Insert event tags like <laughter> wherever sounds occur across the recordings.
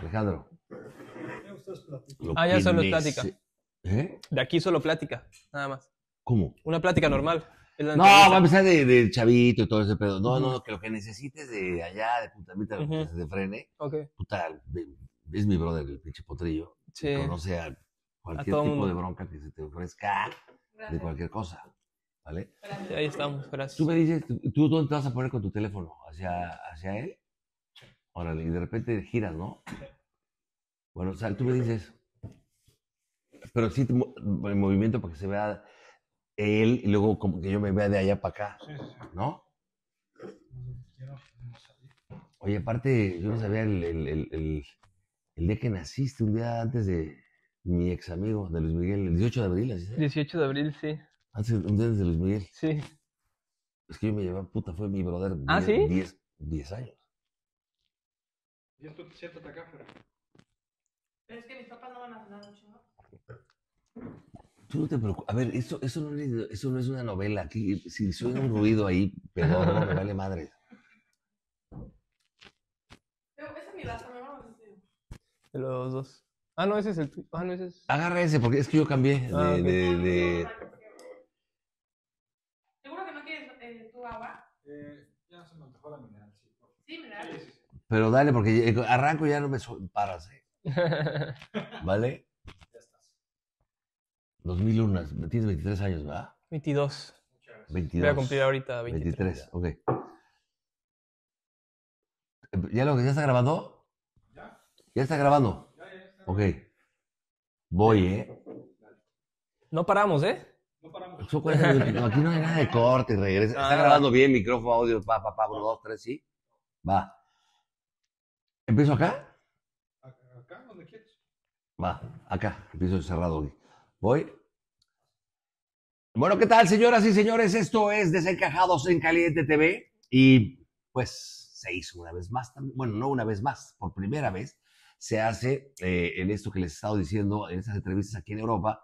Alejandro. Ah, ya solo plática. ¿Eh? De aquí solo plática, nada más. ¿Cómo? Una plática normal. No, va a empezar de, chavito y todo ese pedo. No, no, que lo que necesites de allá, de puta mitad, uh de frene. Ok. Puta, es mi brother, el pinche potrillo. Que conoce a cualquier tipo de bronca que se te ofrezca de cualquier cosa. ¿Vale? Ahí estamos, gracias. Tú me dices, ¿tú, dónde te vas a poner con tu teléfono? ¿Hacia, hacia él? Órale, y de repente giras, ¿no? Bueno, o sea, tú me dices, pero sí el movimiento para que se vea él y luego como que yo me vea de allá para acá, ¿no? Oye, aparte, yo no sabía el, el, día que naciste, un día antes de mi ex amigo de Luis Miguel, el 18 de abril, ¿así? 18 de abril, sí. Antes, un día antes de Luis Miguel. Sí. Es que yo me llevaba puta, fue mi brother. ¿Ah, sí? 10 años. Y esto, es acá pero. Pero es que mis papás no van a cenar mucho, ¿no? Tú no te preocupes. A ver, eso, eso, no es, eso no es una novela. Aquí, si suena un ruido ahí, peor, no me vale madre. Pero ese es mi vamos a decir De los dos. Ah, no, ese es el tuyo. Ah, no, ese es. Agarra ese, porque es que yo cambié de, de, ¿Seguro que no quieres eh, tu agua? Eh, ya se me antojó la mineral, sí. Sí, mineral. Pero dale, porque eh, arranco y ya no me paras. ¿eh? <laughs> ¿Vale? Ya estás. 2001, tienes 23 años, ¿verdad? 22. 22. Voy a cumplir ahorita 23. 23, ok. Eh, ¿Ya, lo, ¿Ya está grabando? Ya. ¿Ya está grabando? Ya, ya está. Ok. Voy, ¿eh? No paramos, ¿eh? No paramos. aquí no hay nada de corte, regresa. <laughs> Ah. está grabando bien, micrófono, audio, pa, pa, pa, uno, dos, tres, sí. Va. ¿Empiezo acá? Acá, donde quieres. Va, acá, empiezo cerrado. Voy. Bueno, ¿qué tal, señoras y señores? Esto es Desencajados en Caliente TV. Y pues se hizo una vez más, bueno, no una vez más, por primera vez se hace eh, en esto que les he estado diciendo en estas entrevistas aquí en Europa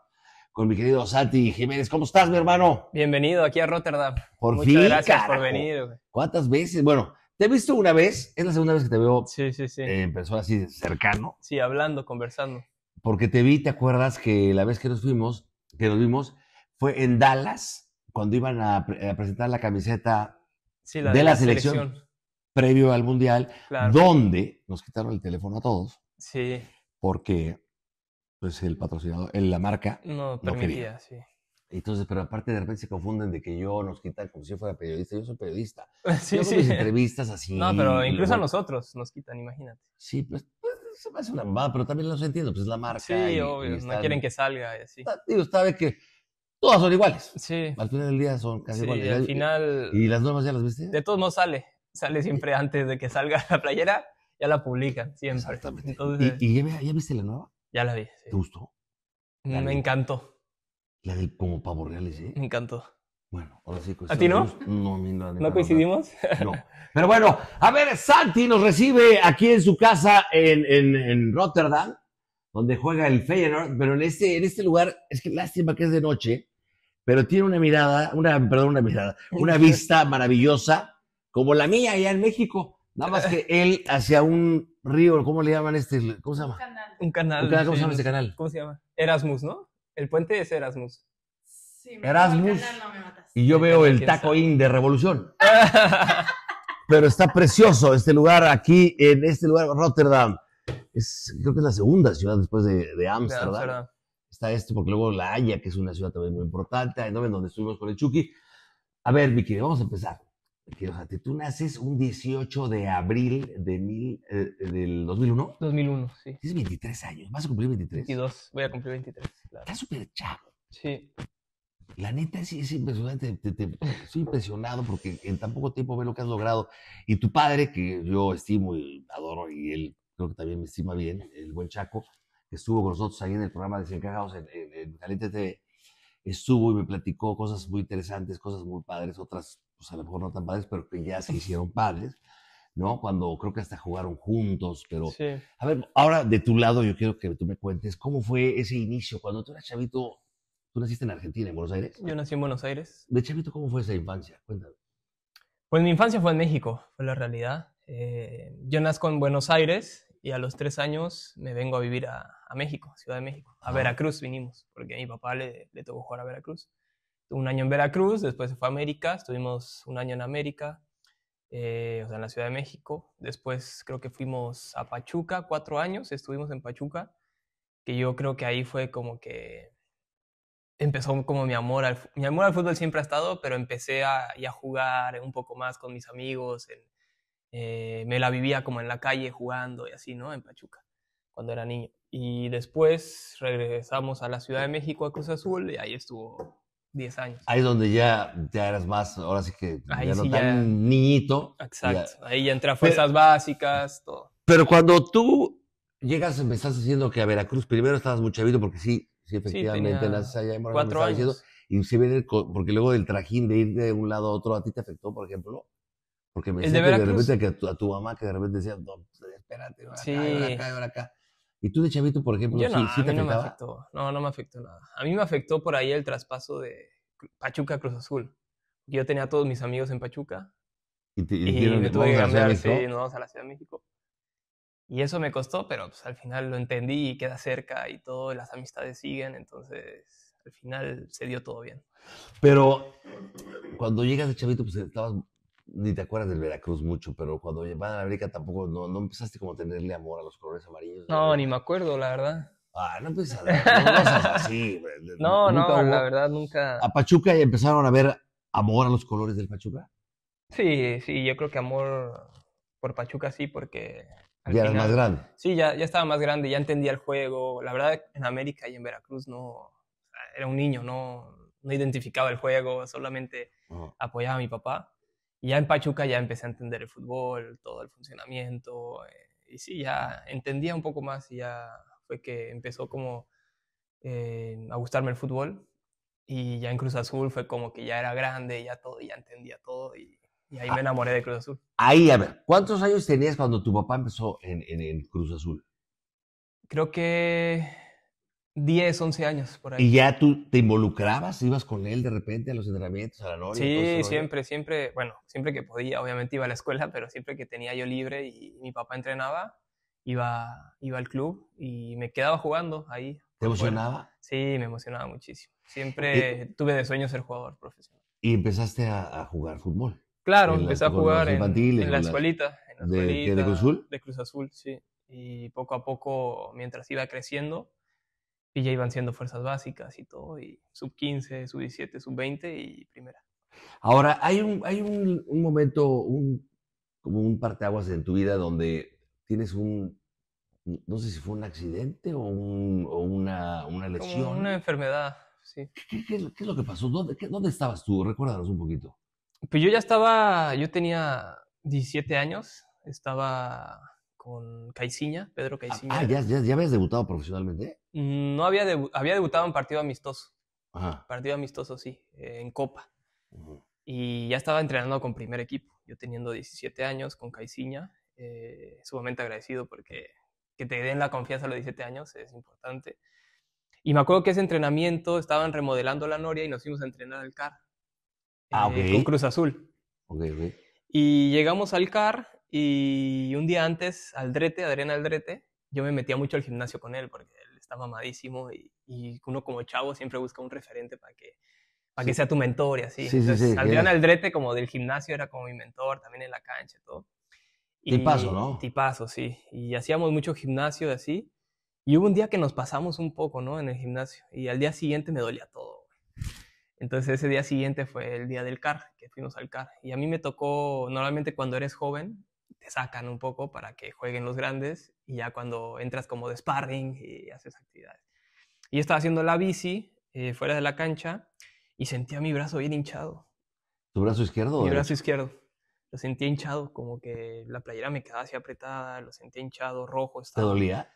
con mi querido Santi Jiménez. ¿Cómo estás, mi hermano? Bienvenido aquí a Rotterdam. Por Muchas fin, gracias por venir. ¿Cuántas veces? Bueno, te he visto una vez, es la segunda vez que te veo sí, sí, en persona así cercano. Sí, hablando, conversando. Porque te vi, ¿te acuerdas que la vez que nos fuimos, que nos vimos, fue en Dallas, cuando iban a, presentar la camiseta de, la, selección, previo al Mundial, donde nos quitaron el teléfono a todos. Sí. Porque pues el patrocinador, la marca no, no quería. Sí. Entonces, pero aparte de repente se confunden de que yo nos quitan como si yo fuera periodista. Yo soy periodista. <laughs> Sí, yo hago mis entrevistas así. No, pero incluso a nosotros nos quitan, imagínate. Sí, pues, pues, se me hace una mamada, pero también los entiendo, pues es la marca. Sí, obvio, no quieren que salga y así. Ah, digo, sabe que todas son iguales. Sí. Al final del día son casi sí, iguales. Y al final... ¿Y las nuevas ya las viste? De todos no sale. Sale siempre antes de que salga la playera, ya la publican, siempre. Exactamente. ¿Y, ya, viste la nueva? Ya la vi, sí. ¿Te gustó? me encantó. La de como pavo reales, ¿eh? Me encantó. Bueno, ahora sí. ¿A ti no? No, no. ¿No coincidimos? No. Pero bueno, a ver, Santi nos recibe aquí en su casa en, en, en Rotterdam, donde juega el Feyenoord, pero en este, en este lugar, es que lástima que es de noche, pero tiene una mirada, una, perdón, una mirada, una <laughs> vista maravillosa, como la mía allá en México. Nada más que él hacia un río, ¿cómo le llaman este? ¿Cómo se llama? Un canal. Un canal. ¿Cómo se llama este canal? ¿Cómo se llama? Erasmus, ¿no? El puente es Erasmus. Erasmus. y yo veo el Taco de Revolución. <laughs> Pero está precioso este lugar aquí, en este lugar, Rotterdam. Es, creo que es la segunda ciudad después de Ámsterdam. está esto, porque luego La Haya, que es una ciudad también muy importante, ahí donde estuvimos con el Chucky. A ver, Vicky, vamos a empezar. tú naces un 18 de abril de eh, del 2001. 2001, sí. Tienes 23 años, vas a cumplir 23. 22, voy a cumplir 23. Está súper chavo. Sí. La neta sí es impresionante, estoy impresionado porque en tan poco tiempo ve lo que has logrado. Y tu padre, que yo estimo y adoro, y él creo que también me estima bien, el buen Chaco, que estuvo con nosotros ahí en el programa Desencajados en, en, en Caliente TV, estuvo y me platicó cosas muy interesantes, cosas muy padres, otras pues a lo mejor no tan padres, pero que ya se hicieron padres. ¿no? Cuando creo que hasta jugaron juntos, pero... A ver, ahora de tu lado yo quiero que tú me cuentes cómo fue ese inicio, cuando tú eras chavito, tú naciste en Argentina, en Buenos Aires. Yo nací en Buenos Aires. De chavito, ¿cómo fue esa infancia? Cuéntame. Pues mi infancia fue en México, fue la realidad. Eh, yo nazco en Buenos Aires y a los tres años me vengo a vivir a, México, Ciudad de México. A ah. Veracruz vinimos, porque a mi papá le, le tocó jugar a Veracruz. Un año en Veracruz, después se fue a América, estuvimos un año en América, eh, o sea, en la Ciudad de México. Después creo que fuimos a Pachuca, cuatro años estuvimos en Pachuca, que yo creo que ahí fue como que empezó como mi amor al mi amor al fútbol siempre ha estado, pero empecé a, jugar un poco más con mis amigos, en, eh, me la vivía como en la calle jugando y así, ¿no? En Pachuca, cuando era niño. Y después regresamos a la Ciudad de México, a Cruz Azul, y ahí estuvo 10 años. Ahí es donde ya, eras más, ahora sí que ya no tan niñito. Exacto, ahí ya entra fuerzas básicas, todo. Pero cuando tú llegas, me estás diciendo que a Veracruz primero estabas muy chavito, porque sí, sí, efectivamente, naces allá en cuatro años. y si viene, porque luego del trajín de ir de un lado a otro, ¿a ti te afectó, por ejemplo? Porque me sientes que de repente que a, tu, mamá que de repente decía, no, pues, espérate, sí. acá, ahora acá, ahora acá. ¿Y tú de chavito, por ejemplo, sí, sí te no me afectó. No, no me afectó nada. A mí me afectó por ahí el traspaso de Pachuca a Cruz Azul. Yo tenía a todos mis amigos en Pachuca. Y, tuve que cambiar, sí, nos vamos a la Ciudad de México. Y eso me costó, pero pues, al final lo entendí y queda cerca y todo, las amistades siguen, entonces al final se dio todo bien. Pero cuando llegas de chavito, pues estabas ni te acuerdas del Veracruz mucho, pero cuando van a América tampoco, no, no empezaste como a tenerle amor a los colores amarillos. No, ni me acuerdo, la verdad. Ah, no empezaste no, no así. no, no, la verdad nunca. ¿A Pachuca y empezaron a ver amor a los colores del Pachuca? Sí, sí, yo creo que amor por Pachuca sí, porque... ya más grande. Sí, ya, ya estaba más grande, ya entendía el juego. La verdad, en América y en Veracruz no... Era un niño, no, no identificaba el juego, solamente apoyaba a mi papá. Y ya en Pachuca ya empecé a entender el fútbol, todo el funcionamiento, eh, y sí, ya entendía un poco más y ya fue que empezó como eh, a gustarme el fútbol. Y ya en Cruz Azul fue como que ya era grande, ya todo, ya entendía todo y, ahí me ah. enamoré de Cruz Azul. Ahí, a ver, ¿cuántos años tenías cuando tu papá empezó en, en Cruz Azul? Creo que 10, 11 años por ahí. ¿Y ya tú te involucrabas? ¿Ibas con él de repente a los entrenamientos, a la noche? Sí, siempre, siempre, bueno, siempre que podía, obviamente iba a la escuela, pero siempre que tenía yo libre y mi papá entrenaba, iba, iba al club y me quedaba jugando ahí. ¿Te emocionaba? sí, me emocionaba muchísimo. Siempre eh, tuve de sueño ser jugador profesional. ¿Y empezaste a, jugar fútbol? Claro, empecé a jugar en, la escuelita, ¿De Cruz Azul? De Cruz Azul, sí. Y poco a poco, mientras iba creciendo, y ya iban siendo fuerzas básicas y todo, y sub 15, sub 17, sub 20 y primera. Ahora, hay un, hay un, un momento, un, como un parteaguas en tu vida donde tienes un, no sé si fue un accidente o, un, o una, una, lesión. una enfermedad, sí. ¿Qué, qué, qué es lo que pasó? ¿Dónde, ¿Dónde, estabas tú? Recuérdanos un poquito. Pues yo ya estaba, yo tenía 17 años, estaba con Caiciña, Pedro Caiciña. Ah, ah ¿ya, ya, habías debutado profesionalmente? Mm, no había, había debutado en partido amistoso. Ajá. Partido amistoso, sí, en Copa. Y ya estaba entrenando con primer equipo. Yo teniendo 17 años con Caiciña, eh, sumamente agradecido porque que te den la confianza a los 17 años es importante. Y me acuerdo que ese entrenamiento estaban remodelando la Noria y nos fuimos a entrenar al CAR. Ah, eh, ok. con Cruz Azul. Ok, ok. Y llegamos al CAR y un día antes, Aldrete, Adrián Aldrete, yo me metía mucho al gimnasio con él porque él estaba amadísimo y, uno como chavo siempre busca un referente para que, para que sea tu mentor y así. Entonces, Adrián Aldrete, como del gimnasio, era como mi mentor también en la cancha y todo. Y, paso ¿no? Tipazo, sí. Y hacíamos mucho gimnasio y así. Y hubo un día que nos pasamos un poco, ¿no? En el gimnasio. Y al día siguiente me dolía todo. Entonces ese día siguiente fue el día del CAR, que fuimos al CAR. Y a mí me tocó, normalmente cuando eres joven, sacan un poco para que jueguen los grandes y ya cuando entras como de sparring y haces actividades. Y yo estaba haciendo la bici eh, fuera de la cancha y sentía mi brazo bien hinchado. ¿Tu brazo izquierdo? Mi brazo izquierdo. Lo sentía hinchado, como que la playera me quedaba así apretada, lo sentía hinchado, rojo. ¿Te dolía?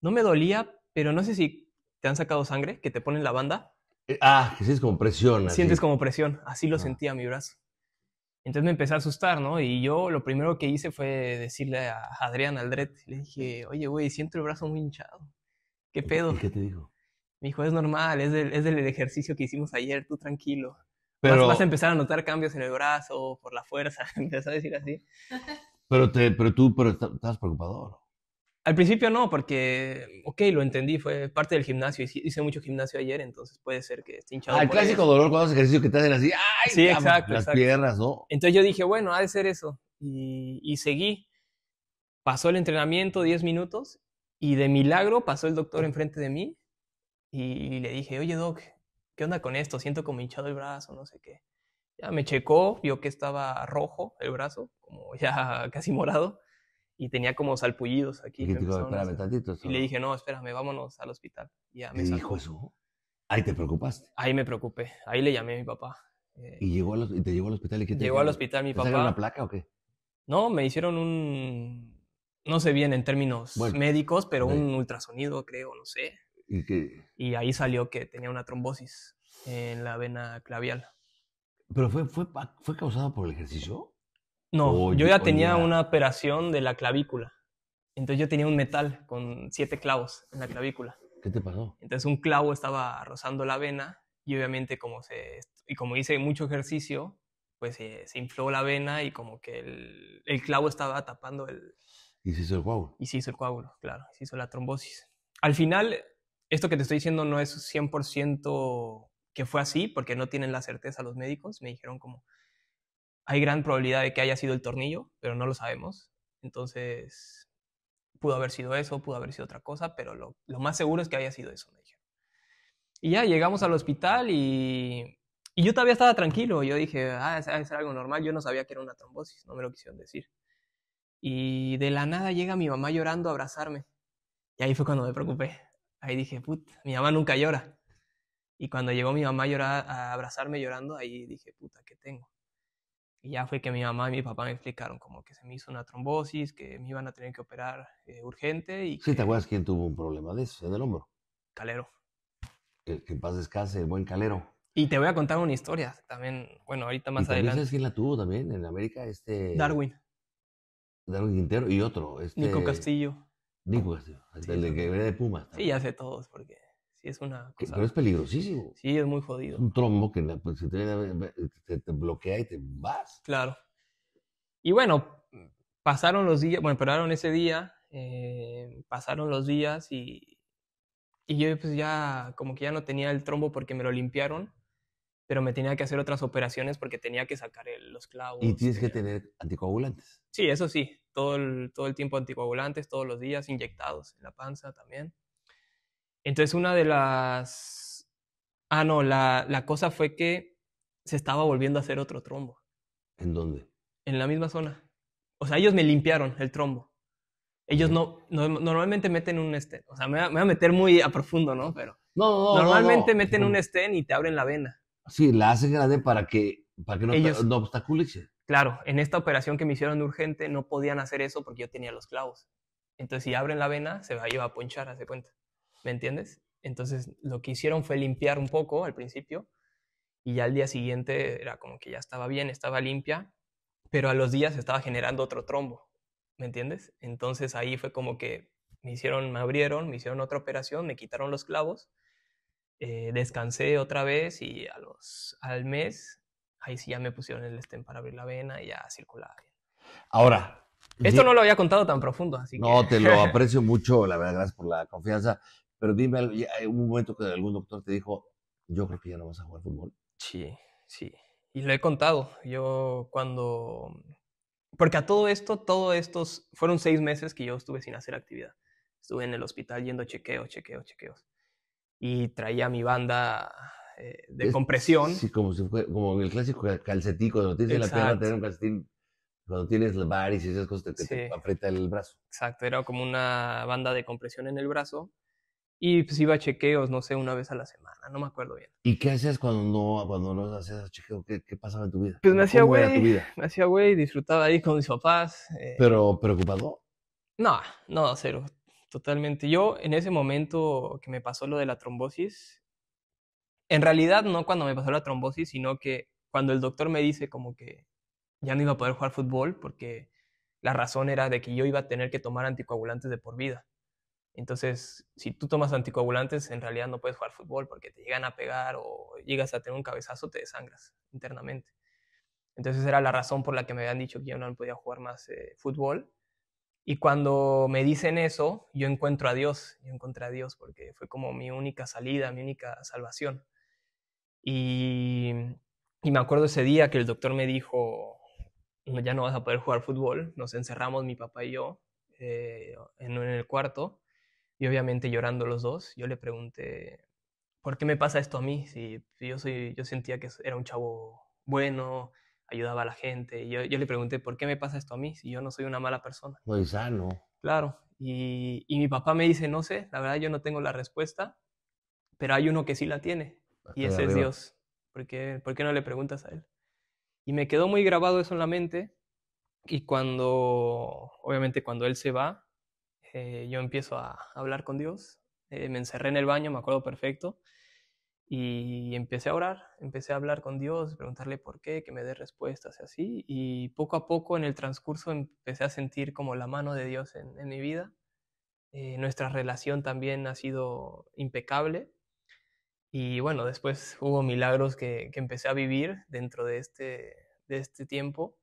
No me dolía, pero no sé si te han sacado sangre, que te ponen la banda. Eh, ah, que sientes como presión. Sientes como presión, así lo ah. sentía mi brazo. Entonces me empecé a asustar, ¿no? Y yo lo primero que hice fue decirle a Adrián Aldret, le dije, oye, güey, siento el brazo muy hinchado. ¿Qué pedo? qué te dijo? Me dijo, es normal, es del, ejercicio que hicimos ayer, tú tranquilo. Pero... Vas, a empezar a notar cambios en el brazo, por la fuerza, <laughs> empezó a decir así. Pero, te, pero tú estás preocupado, ¿no? Al principio no, porque, ok, lo entendí, fue parte del gimnasio, hice mucho gimnasio ayer, entonces puede ser que esté hinchado. Ah, clásico dolor cuando haces ejercicios que te hacen así, ¡ay! las piernas, ¿no? Entonces yo dije, bueno, ha de ser eso. Y, y seguí. Pasó el entrenamiento 10 minutos y de milagro pasó el doctor enfrente de mí y le dije, oye, doc, ¿qué onda con esto? Siento como hinchado el brazo, no sé qué. Ya me checó, vio que estaba rojo el brazo, como ya <laughs> casi morado y tenía como salpullidos aquí. Y, le dije, no, espérame, vámonos al hospital. Y me dijo eso? Ahí te preocupaste. Ahí me preocupé. Ahí le llamé a mi papá. Eh. ¿Y, llegó te llegó al hospital? Y qué te llegó al hospital mi papá. ¿Te papá. una placa o qué? No, me hicieron un... No sé bien en términos médicos, pero un ultrasonido, creo, no sé. ¿Y, ahí salió que tenía una trombosis en la vena clavial. ¿Pero fue, fue, fue causada por el ejercicio? No, yo ya tenía una operación de la clavícula. Entonces yo tenía un metal con siete clavos en la clavícula. ¿Qué te pasó? Entonces un clavo estaba rozando la vena y obviamente como se y como hice mucho ejercicio, pues eh, se, infló la vena y como que el, el, clavo estaba tapando el... Y se hizo el coágulo. Y se hizo el coágulo, claro, se hizo la trombosis. Al final, esto que te estoy diciendo no es 100% que fue así, porque no tienen la certeza los médicos. Me dijeron como hay gran probabilidad de que haya sido el tornillo, pero no lo sabemos. Entonces, pudo haber sido eso, pudo haber sido otra cosa, pero lo, más seguro es que haya sido eso, me dijeron. Y ya llegamos al hospital y, yo todavía estaba tranquilo. Yo dije, ah, es, algo normal. Yo no sabía que era una trombosis, no me lo quisieron decir. Y de la nada llega mi mamá llorando a abrazarme. Y ahí fue cuando me preocupé. Ahí dije, puta, mi mamá nunca llora. Y cuando llegó mi mamá a abrazarme llorando, ahí dije, puta, ¿qué tengo? Y ya fue que mi mamá y mi papá me explicaron como que se me hizo una trombosis, que me iban a tener que operar eh, urgente. Y ¿Sí te acuerdas quién tuvo un problema de eso en el hombro? Calero. Que, que paz descanse, el buen Calero. Y te voy a contar una historia también, bueno, ahorita más ¿Y adelante. ¿Sabes quién la tuvo también en América? Este... Darwin. Darwin Quintero y otro. Este... Nico Castillo. Nico Castillo, el de que de Sí, ya sé todos porque... Sí, es una cosa. Pero es peligrosísimo. Sí, es muy jodido. un trombo que pues, te, bloquea y te vas. Claro. Y bueno, pasaron los días, bueno, esperaron ese día, eh, pasaron los días y, yo pues ya como que ya no tenía el trombo porque me lo limpiaron, pero me tenía que hacer otras operaciones porque tenía que sacar los clavos. Y tienes que tener anticoagulantes. Sí, eso sí, todo el, todo el tiempo anticoagulantes, todos los días, inyectados en la panza también. Entonces una de las... Ah, no, la, la cosa fue que se estaba volviendo a hacer otro trombo. ¿En dónde? En la misma zona. O sea, ellos me limpiaron el trombo. Ellos no, normalmente meten un estén. O sea, me, voy a meter muy a profundo, ¿no? Pero no, no, normalmente meten un estén y te abren la vena. Sí, la hacen grande para que, para no, no obstaculice. Claro, en esta operación que me hicieron urgente no podían hacer eso porque yo tenía los clavos. Entonces, si abren la vena, se va a, llevar a ponchar, hace cuenta. ¿me entiendes? Entonces lo que hicieron fue limpiar un poco al principio y ya al día siguiente era como que ya estaba bien, estaba limpia, pero a los días estaba generando otro trombo, ¿me entiendes? Entonces ahí fue como que me hicieron, me abrieron, me hicieron otra operación, me quitaron los clavos, eh, descansé otra vez y a los, al mes ahí sí ya me pusieron el estén para abrir la vena y ya circulaba bien. Ahora. Esto no lo había contado tan profundo, así que... No, te lo <laughs> aprecio mucho, la verdad, gracias por la confianza. Pero dime, ¿hay eh, un momento que algún doctor te dijo, yo creo que ya no vas a jugar fútbol. Sí, sí. Y lo he contado. Yo cuando... Porque a todo esto, todos estos... Fueron seis meses que yo estuve sin hacer actividad. Estuve en el hospital yendo chequeo, chequeos, chequeos, chequeos. Y traía mi banda eh, de compresión. Sí, como, el clásico calcetico. Cuando tienes la pierna, tener un calcetín cuando tienes el bar y esas cosas, te, te, aprieta el brazo. Exacto, era como una banda de compresión en el brazo y pues iba a chequeos, no sé, una vez a la semana, no me acuerdo bien. ¿Y qué hacías cuando no, cuando no hacías chequeo? ¿Qué, ¿Qué, pasaba en tu vida? Pues me hacía güey, me hacía güey, disfrutaba ahí con mis papás. Eh. ¿Pero preocupado? No, no, cero, totalmente. Yo en ese momento que me pasó lo de la trombosis, en realidad no cuando me pasó la trombosis, sino que cuando el doctor me dice como que ya no iba a poder jugar fútbol porque la razón era de que yo iba a tener que tomar anticoagulantes de por vida. Entonces, si tú tomas anticoagulantes, en realidad no puedes jugar fútbol porque te llegan a pegar o llegas a tener un cabezazo, te desangras internamente. Entonces era la razón por la que me habían dicho que yo no podía jugar más eh, fútbol. Y cuando me dicen eso, yo encuentro a Dios, yo encontré a Dios porque fue como mi única salida, mi única salvación. Y, me acuerdo ese día que el doctor me dijo, ya no vas a poder jugar fútbol, nos encerramos mi papá y yo eh, en el cuarto y obviamente llorando los dos, yo le pregunté, ¿por qué me pasa esto a mí? Si, yo, soy, yo sentía que era un chavo bueno, ayudaba a la gente. Yo, yo le pregunté, ¿por qué me pasa esto a mí si yo no soy una mala persona? Muy sano. Claro. Y, mi papá me dice, no sé, la verdad yo no tengo la respuesta, pero hay uno que sí la tiene. Ah, y ese es Dios. ¿Por ¿Por qué no le preguntas a Él? Y me quedó muy grabado eso en la mente. Y cuando, obviamente, cuando Él se va, eh, yo empiezo a hablar con Dios, eh, me encerré en el baño, me acuerdo perfecto, y empecé a orar, empecé a hablar con Dios, preguntarle por qué, que me dé respuestas y así, y poco a poco en el transcurso empecé a sentir como la mano de Dios en, mi vida. Eh, nuestra relación también ha sido impecable. Y bueno, después hubo milagros que, que empecé a vivir dentro de este, de este tiempo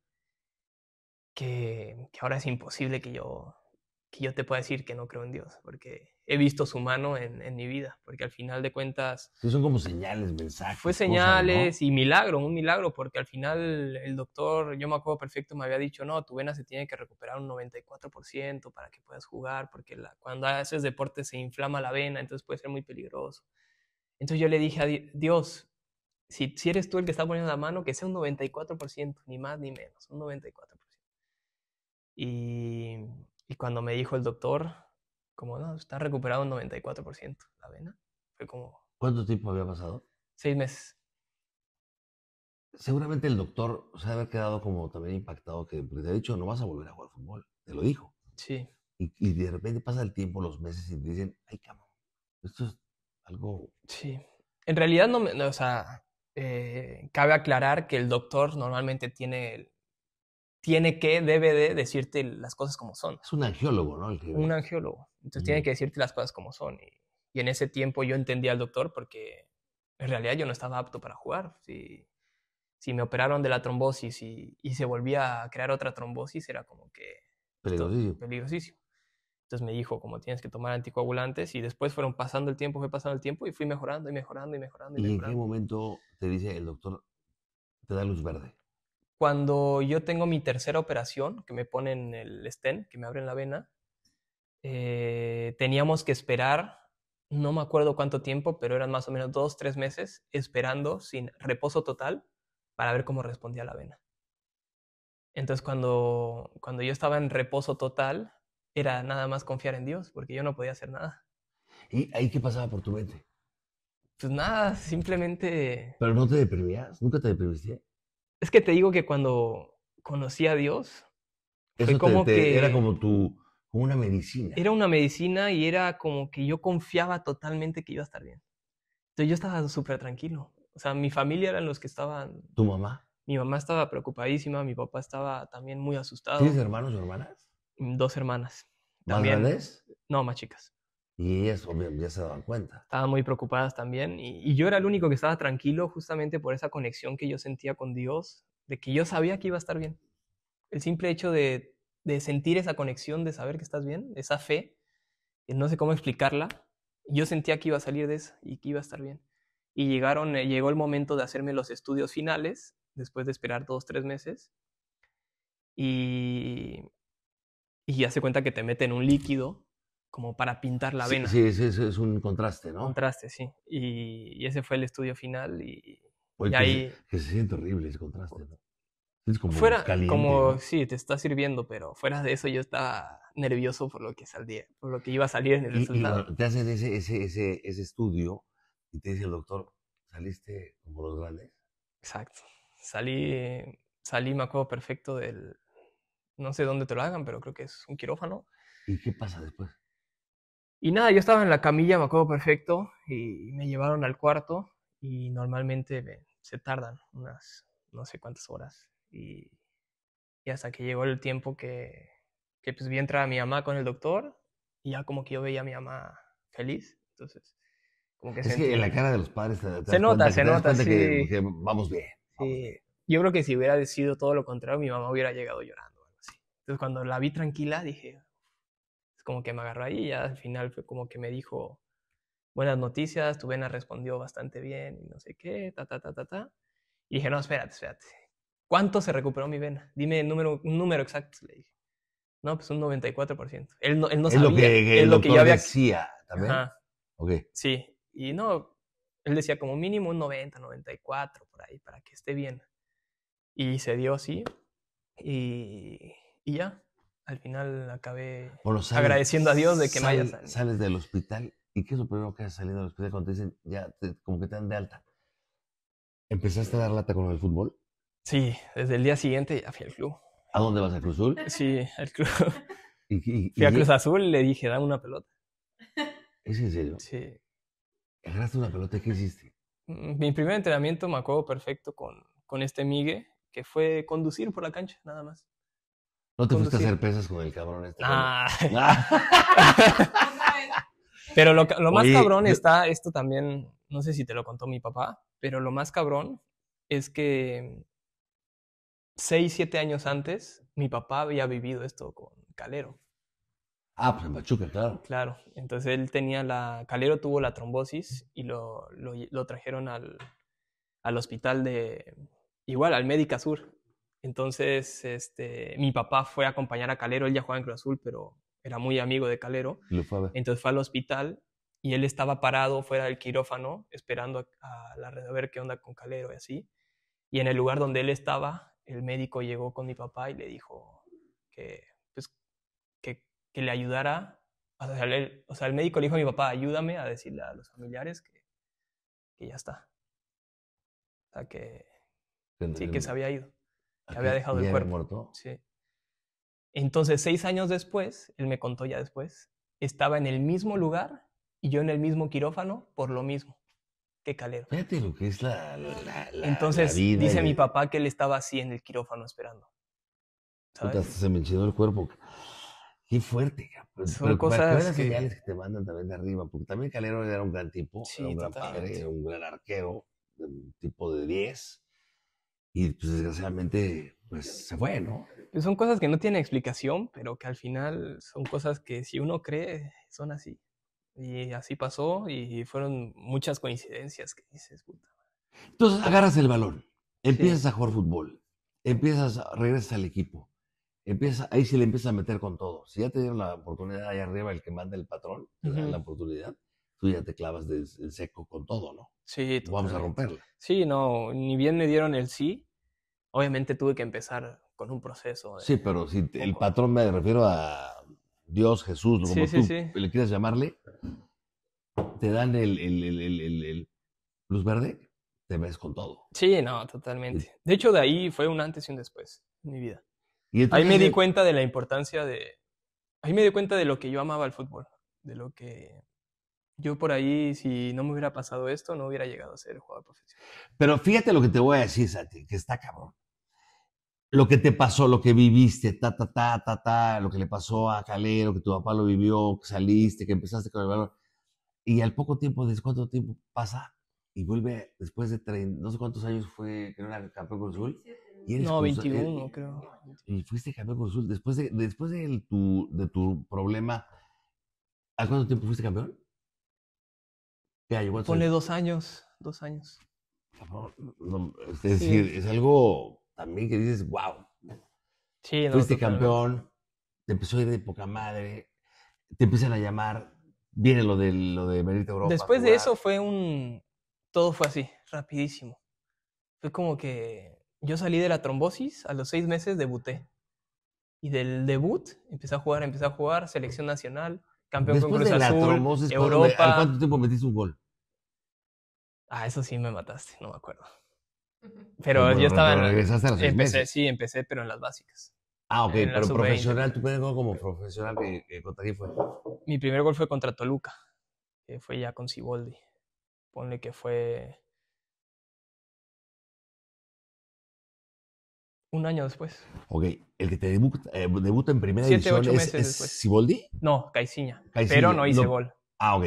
que ahora es imposible que yo yo te puedo decir que no creo en Dios, porque he visto su mano en, mi vida, porque al final de cuentas... son como señales, mensajes. Fue señales y milagro, un milagro, porque al final el doctor, yo me acuerdo perfecto, me había dicho, no, tu vena se tiene que recuperar un 94% para que puedas jugar, porque la, cuando haces deporte se inflama la vena, entonces puede ser muy peligroso. Entonces yo le dije a Dios, si, si eres tú el que está poniendo la mano, que sea un 94%, ni más ni menos, un 94%. Y y cuando me dijo el doctor, como no, está recuperado un 94% la vena, fue como... ¿Cuánto tiempo había pasado? Seis meses. Seguramente el doctor se había quedado como también impactado, que te ha dicho, no vas a volver a jugar fútbol, te lo dijo. Sí. Y, de repente pasa el tiempo, los meses, y dicen, ay, cabrón, esto es algo... Sí. En realidad, no, me, o sea, eh, cabe aclarar que el doctor normalmente tiene tiene que, debe de decirte las cosas como son. Es un angiólogo, ¿no? Un angiólogo. Entonces mm. tiene que decirte las cosas como son. Y, en ese tiempo yo entendí al doctor porque en realidad yo no estaba apto para jugar. Si, me operaron de la trombosis y, se volvía a crear otra trombosis, era como que... Pues, peligrosísimo. Peligrosísimo. Entonces me dijo, como tienes que tomar anticoagulantes y después fueron pasando el tiempo, fue pasando el tiempo y fui mejorando y mejorando y mejorando. ¿Y, en qué momento te dice el doctor, te da luz verde? cuando yo tengo mi tercera operación, que me ponen el stent, que me abren la vena, eh, teníamos que esperar, no me acuerdo cuánto tiempo, pero eran más o menos dos, tres meses, esperando sin reposo total para ver cómo respondía la vena. Entonces cuando, cuando yo estaba en reposo total, era nada más confiar en Dios, porque yo no podía hacer nada. ¿Y ahí qué pasaba por tu mente? Pues nada, simplemente... Pero no te deprimías, nunca te deprimiste. Es que te digo que cuando conocí a Dios, fue como que... Era como tu... Como una medicina. Era una medicina y era como que yo confiaba totalmente que iba a estar bien. Entonces yo estaba súper tranquilo. O sea, mi familia eran los que estaban... ¿Tu mamá? Mi mamá estaba preocupadísima, mi papá estaba también muy asustado. ¿Tienes hermanos o hermanas? Mm, dos hermanas. también, grandes? No, más chicas. Y eso ya se daban cuenta. Estaban muy preocupadas también y, yo era el único que estaba tranquilo justamente por esa conexión que yo sentía con Dios, de que yo sabía que iba a estar bien. El simple hecho de, sentir esa conexión, de saber que estás bien, esa fe, no sé cómo explicarla, yo sentía que iba a salir de eso y que iba a estar bien. Y llegaron, eh, llegó el momento de hacerme los estudios finales, después de esperar dos, tres meses. Y, y ya se cuenta que te meten un líquido como para pintar la vena. Sí, ese es un contraste, ¿no? Contraste, sí. Y, ese fue el estudio final y, que, ahí... se siente horrible ese contraste, ¿no? Es como fuera, caliente, como, ¿no? sí, te está sirviendo, pero fuera de eso yo estaba nervioso por lo que saldría, por lo que iba a salir en el resultado. Y te hacen ese, ese, ese, ese estudio y te dice el doctor, ¿saliste como los grandes? Exacto. Salí, salí, me acuerdo perfecto del, no sé dónde te lo hagan, pero creo que es un quirófano. ¿Y qué pasa después? Y nada, yo estaba en la camilla, me acuerdo perfecto, y me llevaron al cuarto y normalmente se tardan unas no sé cuántas horas. Y, hasta que llegó el tiempo que, que pues vi entrar a mi mamá con el doctor y ya como que yo veía a mi mamá feliz. Entonces, como que... Es que en la cara de los padres se nota, se nota, sí. vamos bien. Yo creo que si hubiera decidido todo lo contrario, mi mamá hubiera llegado llorando. Entonces, cuando la vi tranquila, dije, como que me agarró ahí y al final fue como que me dijo buenas noticias, tu vena respondió bastante bien y no sé qué, ta, ta, ta, ta, ta. Y dije, no, espérate, espérate. ¿Cuánto se recuperó mi vena? Dime el número, un número exacto, le dije. No, pues un 94%. Él no, él no es sabía. Lo que, lo que yo había... decía también. Ajá. Ok. Sí. Y no, él decía como mínimo un 90, 94 por ahí, para que esté bien. Y se dio así. Y, y ya al final acabé agradeciendo a Dios de que me haya salido. Sales del hospital y ¿qué es lo primero que has salido del hospital cuando te dicen, ya, como que te dan de alta? ¿Empezaste a dar lata con el fútbol? Sí, desde el día siguiente ya fui al club. ¿A dónde vas, a Cruz Azul? Sí, al club. <laughs> ¿Y, fui a Cruz Azul y le dije, dame una pelota. ¿Es en serio? Sí. ¿Agarraste una pelota? ¿Qué hiciste? Mm, mi primer entrenamiento me acuerdo perfecto con, con este Migue, que fue conducir por la cancha, nada más. No te fuiste a hacer pesas con el cabrón este. Ah. <laughs> pero lo, más cabrón está esto también, no sé si te lo contó mi papá, pero lo más cabrón es que seis, siete años antes, mi papá había vivido esto con Calero. Ah, pues en Pachuca, claro. Claro, entonces él tenía la, Calero tuvo la trombosis y lo, lo, trajeron al, al hospital de, igual, al Médica Sur. Entonces, este, mi papá fue a acompañar a Calero, él ya jugaba en Cruz Azul, pero era muy amigo de Calero. Entonces fue al hospital y él estaba parado fuera del quirófano esperando a, a, ver qué onda con Calero y así. Y en el lugar donde él estaba, el médico llegó con mi papá y le dijo que, pues, que, le ayudara. O sea, el, o el médico le dijo a mi papá, ayúdame a decirle a los familiares que, que ya está. O sea, que, sí, que se había ido que ah, había dejado el cuerpo. Muerto. Sí. Entonces, seis años después, él me contó ya después, estaba en el mismo lugar y yo en el mismo quirófano por lo mismo que Calero. Fíjate lo que es la, la, Entonces, dice mi papá que él estaba así en el quirófano esperando. se me enchinó el cuerpo. Qué fuerte, cabrón. Son cosas las que... señales que te mandan también de arriba, porque también Calero era un gran tipo, un gran padre, un gran arquero, un tipo de 10 y pues desgraciadamente pues se fue, ¿no? Pues, son cosas que no tienen explicación, pero que al final son cosas que si uno cree son así. Y así pasó y fueron muchas coincidencias que dices, puta. Entonces agarras el balón, empiezas a jugar fútbol, empiezas, regresas al equipo, empieza, ahí se le empieza a meter con todo. Si ya te dieron la oportunidad ahí arriba, el que manda el patrón, te dan la oportunidad, ya te clavas de, seco con todo, ¿no? Sí, Vamos a romperla. Sí, no, ni bien me dieron el sí, obviamente tuve que empezar con un proceso. sí, pero si el patrón me refiero a Dios, Jesús, como sí, tú le quieras llamarle, te dan el, el, el, luz verde, te ves con todo. Sí, no, totalmente. De hecho, de ahí fue un antes y un después en mi vida. ahí me di eh cuenta de la importancia de... Ahí me di cuenta de lo que yo amaba el fútbol, de lo que yo por ahí, si no me hubiera pasado esto, no hubiera llegado a ser jugador profesional. Pero fíjate lo que te voy a decir, Santi, que está cabrón. Lo que te pasó, lo que viviste, ta, ta, ta, ta, ta, lo que le pasó a Calero, que tu papá lo vivió, que saliste, que empezaste con el valor. Y al poco tiempo, de cuánto tiempo pasa? Y vuelve después de no sé cuántos años fue que no era campeón con Azul. no, 21, eh, creo. Y fuiste campeón con Azul. Después de, después de, tu, de tu problema, ¿a cuánto tiempo fuiste campeón? Ponle Pone dos años, dos años. es decir, es algo también que dices, wow. Sí, Fuiste campeón, te empezó a ir de poca madre, te empiezan a llamar, viene lo de, lo de Europa. Después de eso fue un... Todo fue así, rapidísimo. Fue como que yo salí de la trombosis, a los seis meses debuté. Y del debut empecé a jugar, empecé a jugar, selección nacional campeón Después con Cruz Azul, Europa. cuánto tiempo metiste un gol? Ah, eso sí me mataste, no me acuerdo. <laughs> Pero yo estaba en. Regresaste a los empecé, meses. Sí, empecé, pero en las básicas. Ah, ok, pero profesional, ¿tú primer gol como profesional que contra quién fue? Mi primer gol fue contra Toluca, que fue ya con Ciboldi. Pone que fue Un año después. Ok, el que te eh, debuta, en primera Siete, división es, es Siboldi? No, Caiciña. Pero no hice gol. Ah, ok.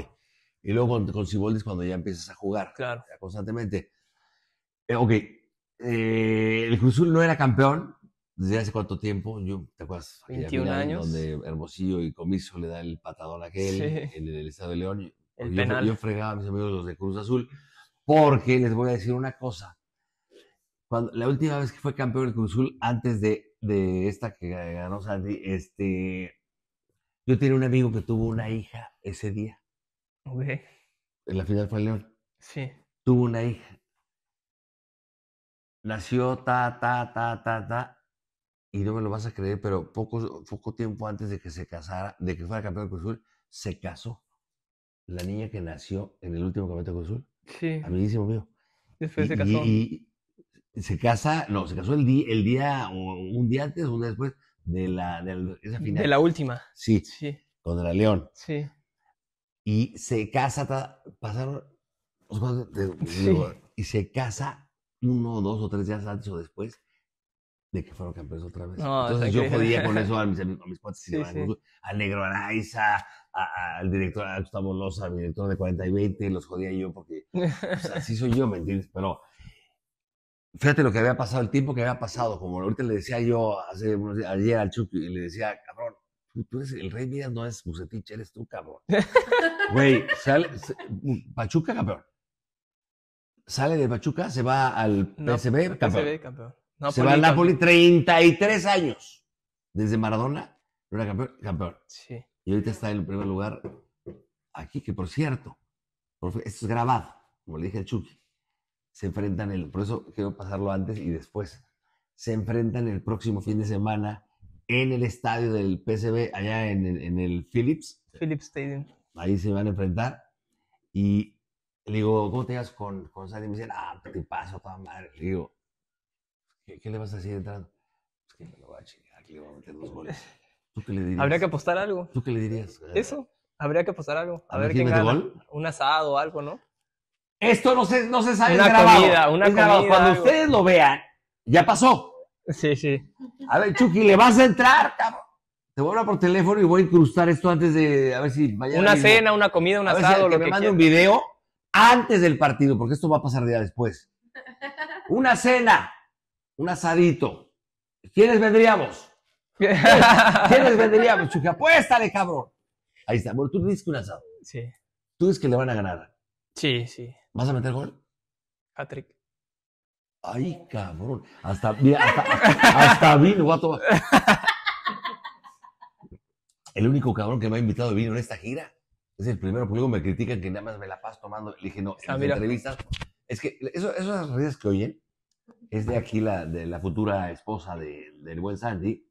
Y luego con, Siboldi es cuando ya empiezas a jugar. Claro. Constantemente. Eh, okay, ok. Eh, el Cruz Azul no era campeón desde hace cuánto tiempo. Yo, ¿Te acuerdas? 21 años. Donde Hermosillo y Comiso le da el patadón a aquel en el Estado de León. yo, yo fregaba a mis amigos los de Cruz Azul porque les voy a decir una cosa la última vez que fue campeón del Cruzul, antes de, de esta que ganó Sandy, este, yo tenía un amigo que tuvo una hija ese día. Ok. En la final fue León. Sí. Tuvo una hija. Nació ta, ta, ta, ta, ta. Y no me lo vas a creer, pero poco, poco tiempo antes de que se casara, de que fuera campeón del Cruzul, se casó. La niña que nació en el último campeonato del Cruzul. Sí. Amiguísimo mío. Después se casó. Y, se casa, no, se casó el, día, el día, un día antes, o un día después de la, de esa final. De la última. Sí. Sí. con la León. Sí. Y se casa, pasaron, y se casa uno, dos o tres días antes o después de que fueron campeones otra vez. Entonces yo jodía con <laughs> eso a mis, a mis cuates, sí, al negro Araiza, al director a Gustavo director de 40 y 20, los jodía yo porque pues, así soy yo, ¿me entiendes? Pero Fíjate lo que había pasado, el tiempo que había pasado, como ahorita le decía yo hace unos días, ayer al Chucky, y le decía, cabrón, tú, eres, el Rey Midas no es Bucetich, eres tú, cabrón. <laughs> Güey, sale, mm, Pachuca, campeón. Sale de Pachuca, se va al PSV, campeón. se va al Napoli, 33 años. Desde Maradona, era campeón, campeón. Sí. Y ahorita está en el primer lugar aquí, que por cierto, esto es grabado, como le dije al Chucky se enfrentan el, por eso quiero pasarlo antes y después, se enfrentan el próximo fin de semana en el estadio del PSV, allá en, el, en el Philips. Philips Stadium. Ahí se van a enfrentar. Y le digo, ¿cómo te vas con, con Sandy? Me dicen, ah, te paso, toda madre. Le digo, ¿qué, le vas a decir entrando? Pues que me lo va a chingar, que le voy a meter dos goles. ¿Tú qué le dirías? Habría que apostar algo. ¿Tú qué le dirías? Eso, habría que apostar algo. A, ver quién gana. Gol? Un asado o algo, ¿no? Esto no se, no se sabe una grabado. Comida, una comida, Cuando ustedes lo vean, ya pasó. Sí, sí. A ver, Chucky, le vas a entrar, cabrón. Te voy a hablar por teléfono y voy a incrustar esto antes de. A ver si mañana. Una cena, una comida, un asado, lo que, que me mande un video antes del partido, porque esto va a pasar día después. Una cena, un asadito. ¿Quiénes vendríamos? <laughs> ¿Quiénes vendríamos, Chucky? Apuéstale, cabrón. Ahí está. Bueno, tú dices que un asado. Sí. Tú dices que le van a ganar. Sí, sí. ¿Vas a meter gol? Patrick. Ay, cabrón. Hasta, hasta, vino El único cabrón que me ha invitado a vino en esta gira es el primero, porque luego me critican que nada más me la paso tomando. Le dije, no, en ah, entrevistas. Es que esas redes que oyen, es de aquí la, de la futura esposa del buen Sandy,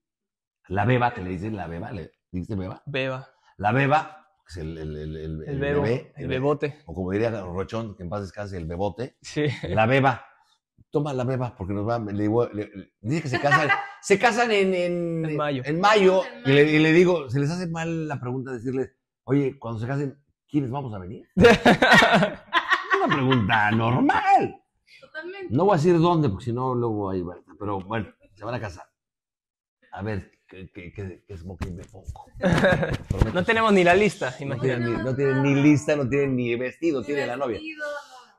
la beba, te le dicen la beba, ¿le dijiste beba? Beba. La beba es el, bebé, el, bebote. O como diría Rochón, que en paz descanse, el bebote. Sí. La beba. Toma la beba, porque nos va. dice que se casan, se casan en, en, mayo. En mayo, Y, le, digo, se les hace mal la pregunta decirle, oye, cuando se casen, ¿quiénes vamos a venir? <laughs> Una pregunta normal. Totalmente. No voy a decir dónde, porque si no, luego hay, va. Pero bueno, se van a casar. A ver, que, smoking me pongo. <laughs> no tenemos ni la lista, imagínate. No, tienen, ni, lista, no tienen ni vestido, tiene la novia.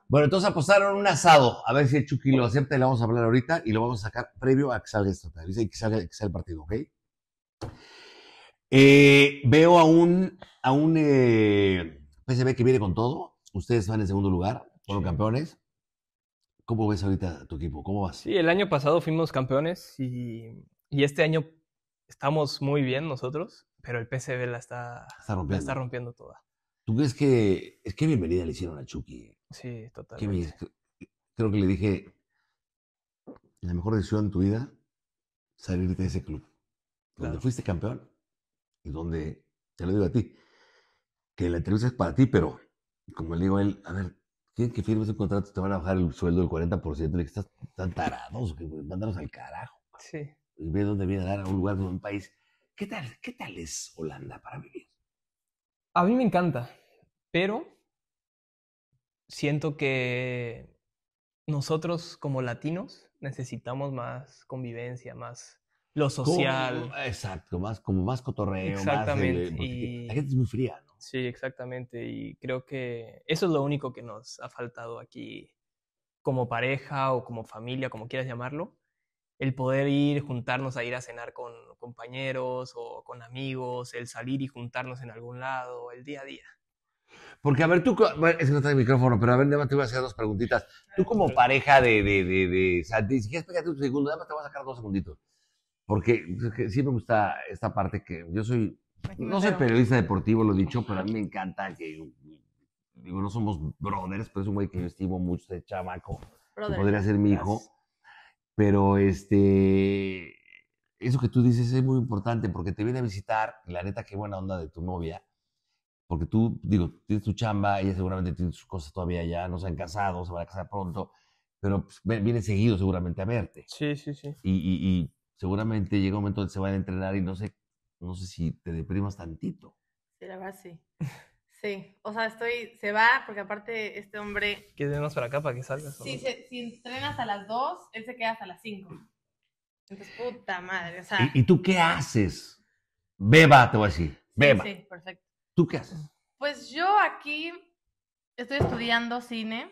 Bueno, entonces apostaron un asado, a ver si el Chucky lo acepta y le vamos a hablar ahorita y lo vamos a sacar previo a que salga esta que salga, el partido, ¿ok? Eh, veo a un, a un eh, que viene con todo. Ustedes van en segundo lugar, fueron campeones. ¿Cómo ves ahorita tu equipo? ¿Cómo vas? Sí, el año pasado fuimos campeones y, y este año estamos muy bien nosotros, pero el PCB la está, está rompiendo. toda. ¿Tú crees que es que bienvenida le hicieron a Chucky? Sí, totalmente. creo que le dije, la mejor decisión en tu vida, salirte de ese club, donde fuiste campeón y donde, te lo digo a ti, que la entrevista es para ti, pero como le digo a él, a ver, tienes que firmar ese contrato, te van a bajar el sueldo del 40%, de que estás tan tarados, que al carajo. Sí ve dónde viene a dar a un lugar de un país. ¿Qué tal, ¿Qué tal es Holanda para vivir? A mí me encanta, pero siento que nosotros como latinos necesitamos más convivencia, más lo social. exacto, más, como más cotorreo. Exactamente. Más, La gente es muy fría, ¿no? Sí, exactamente. Y creo que eso es lo único que nos ha faltado aquí como pareja o como familia, como quieras llamarlo, el poder ir, juntarnos a ir a cenar con compañeros o con amigos, el salir y juntarnos en algún lado, el día a día. Porque, a ver, tú, bueno, es que no está el micrófono, pero a ver, te voy a hacer dos preguntitas. Tú como pareja de, de, de, de o si quieres un segundo, te voy a sacar dos segunditos. Porque, siempre me gusta esta parte que yo soy, pues no soy periodista deportivo, lo he dicho, pero a mí me encanta que, digo, no somos brothers, pero es un güey que yo estimo mucho, este chamaco, que podría ser mi hijo. Pero este, eso que tú dices es muy importante porque te viene a visitar, la neta, qué buena onda de tu novia. Porque tú, digo, tienes tu chamba, ella seguramente tiene sus cosas todavía ya, no se han casado, se van a casar pronto, pero pues, viene seguido seguramente a verte. Sí, sí, sí. Y, y, seguramente llega un momento donde se van a entrenar y no sé, no sé si te deprimas tantito. será la base, <laughs> Sí, o sea, estoy, se va, porque aparte este hombre... más para acá para que salgas. Sí, si entrenas a las 2, él se queda hasta las 5. Entonces, puta madre, o sea... ¿Y, tú qué haces? Beba, te voy a decir, beba. Sí, perfecto. ¿Tú qué haces? Pues yo aquí estoy estudiando cine,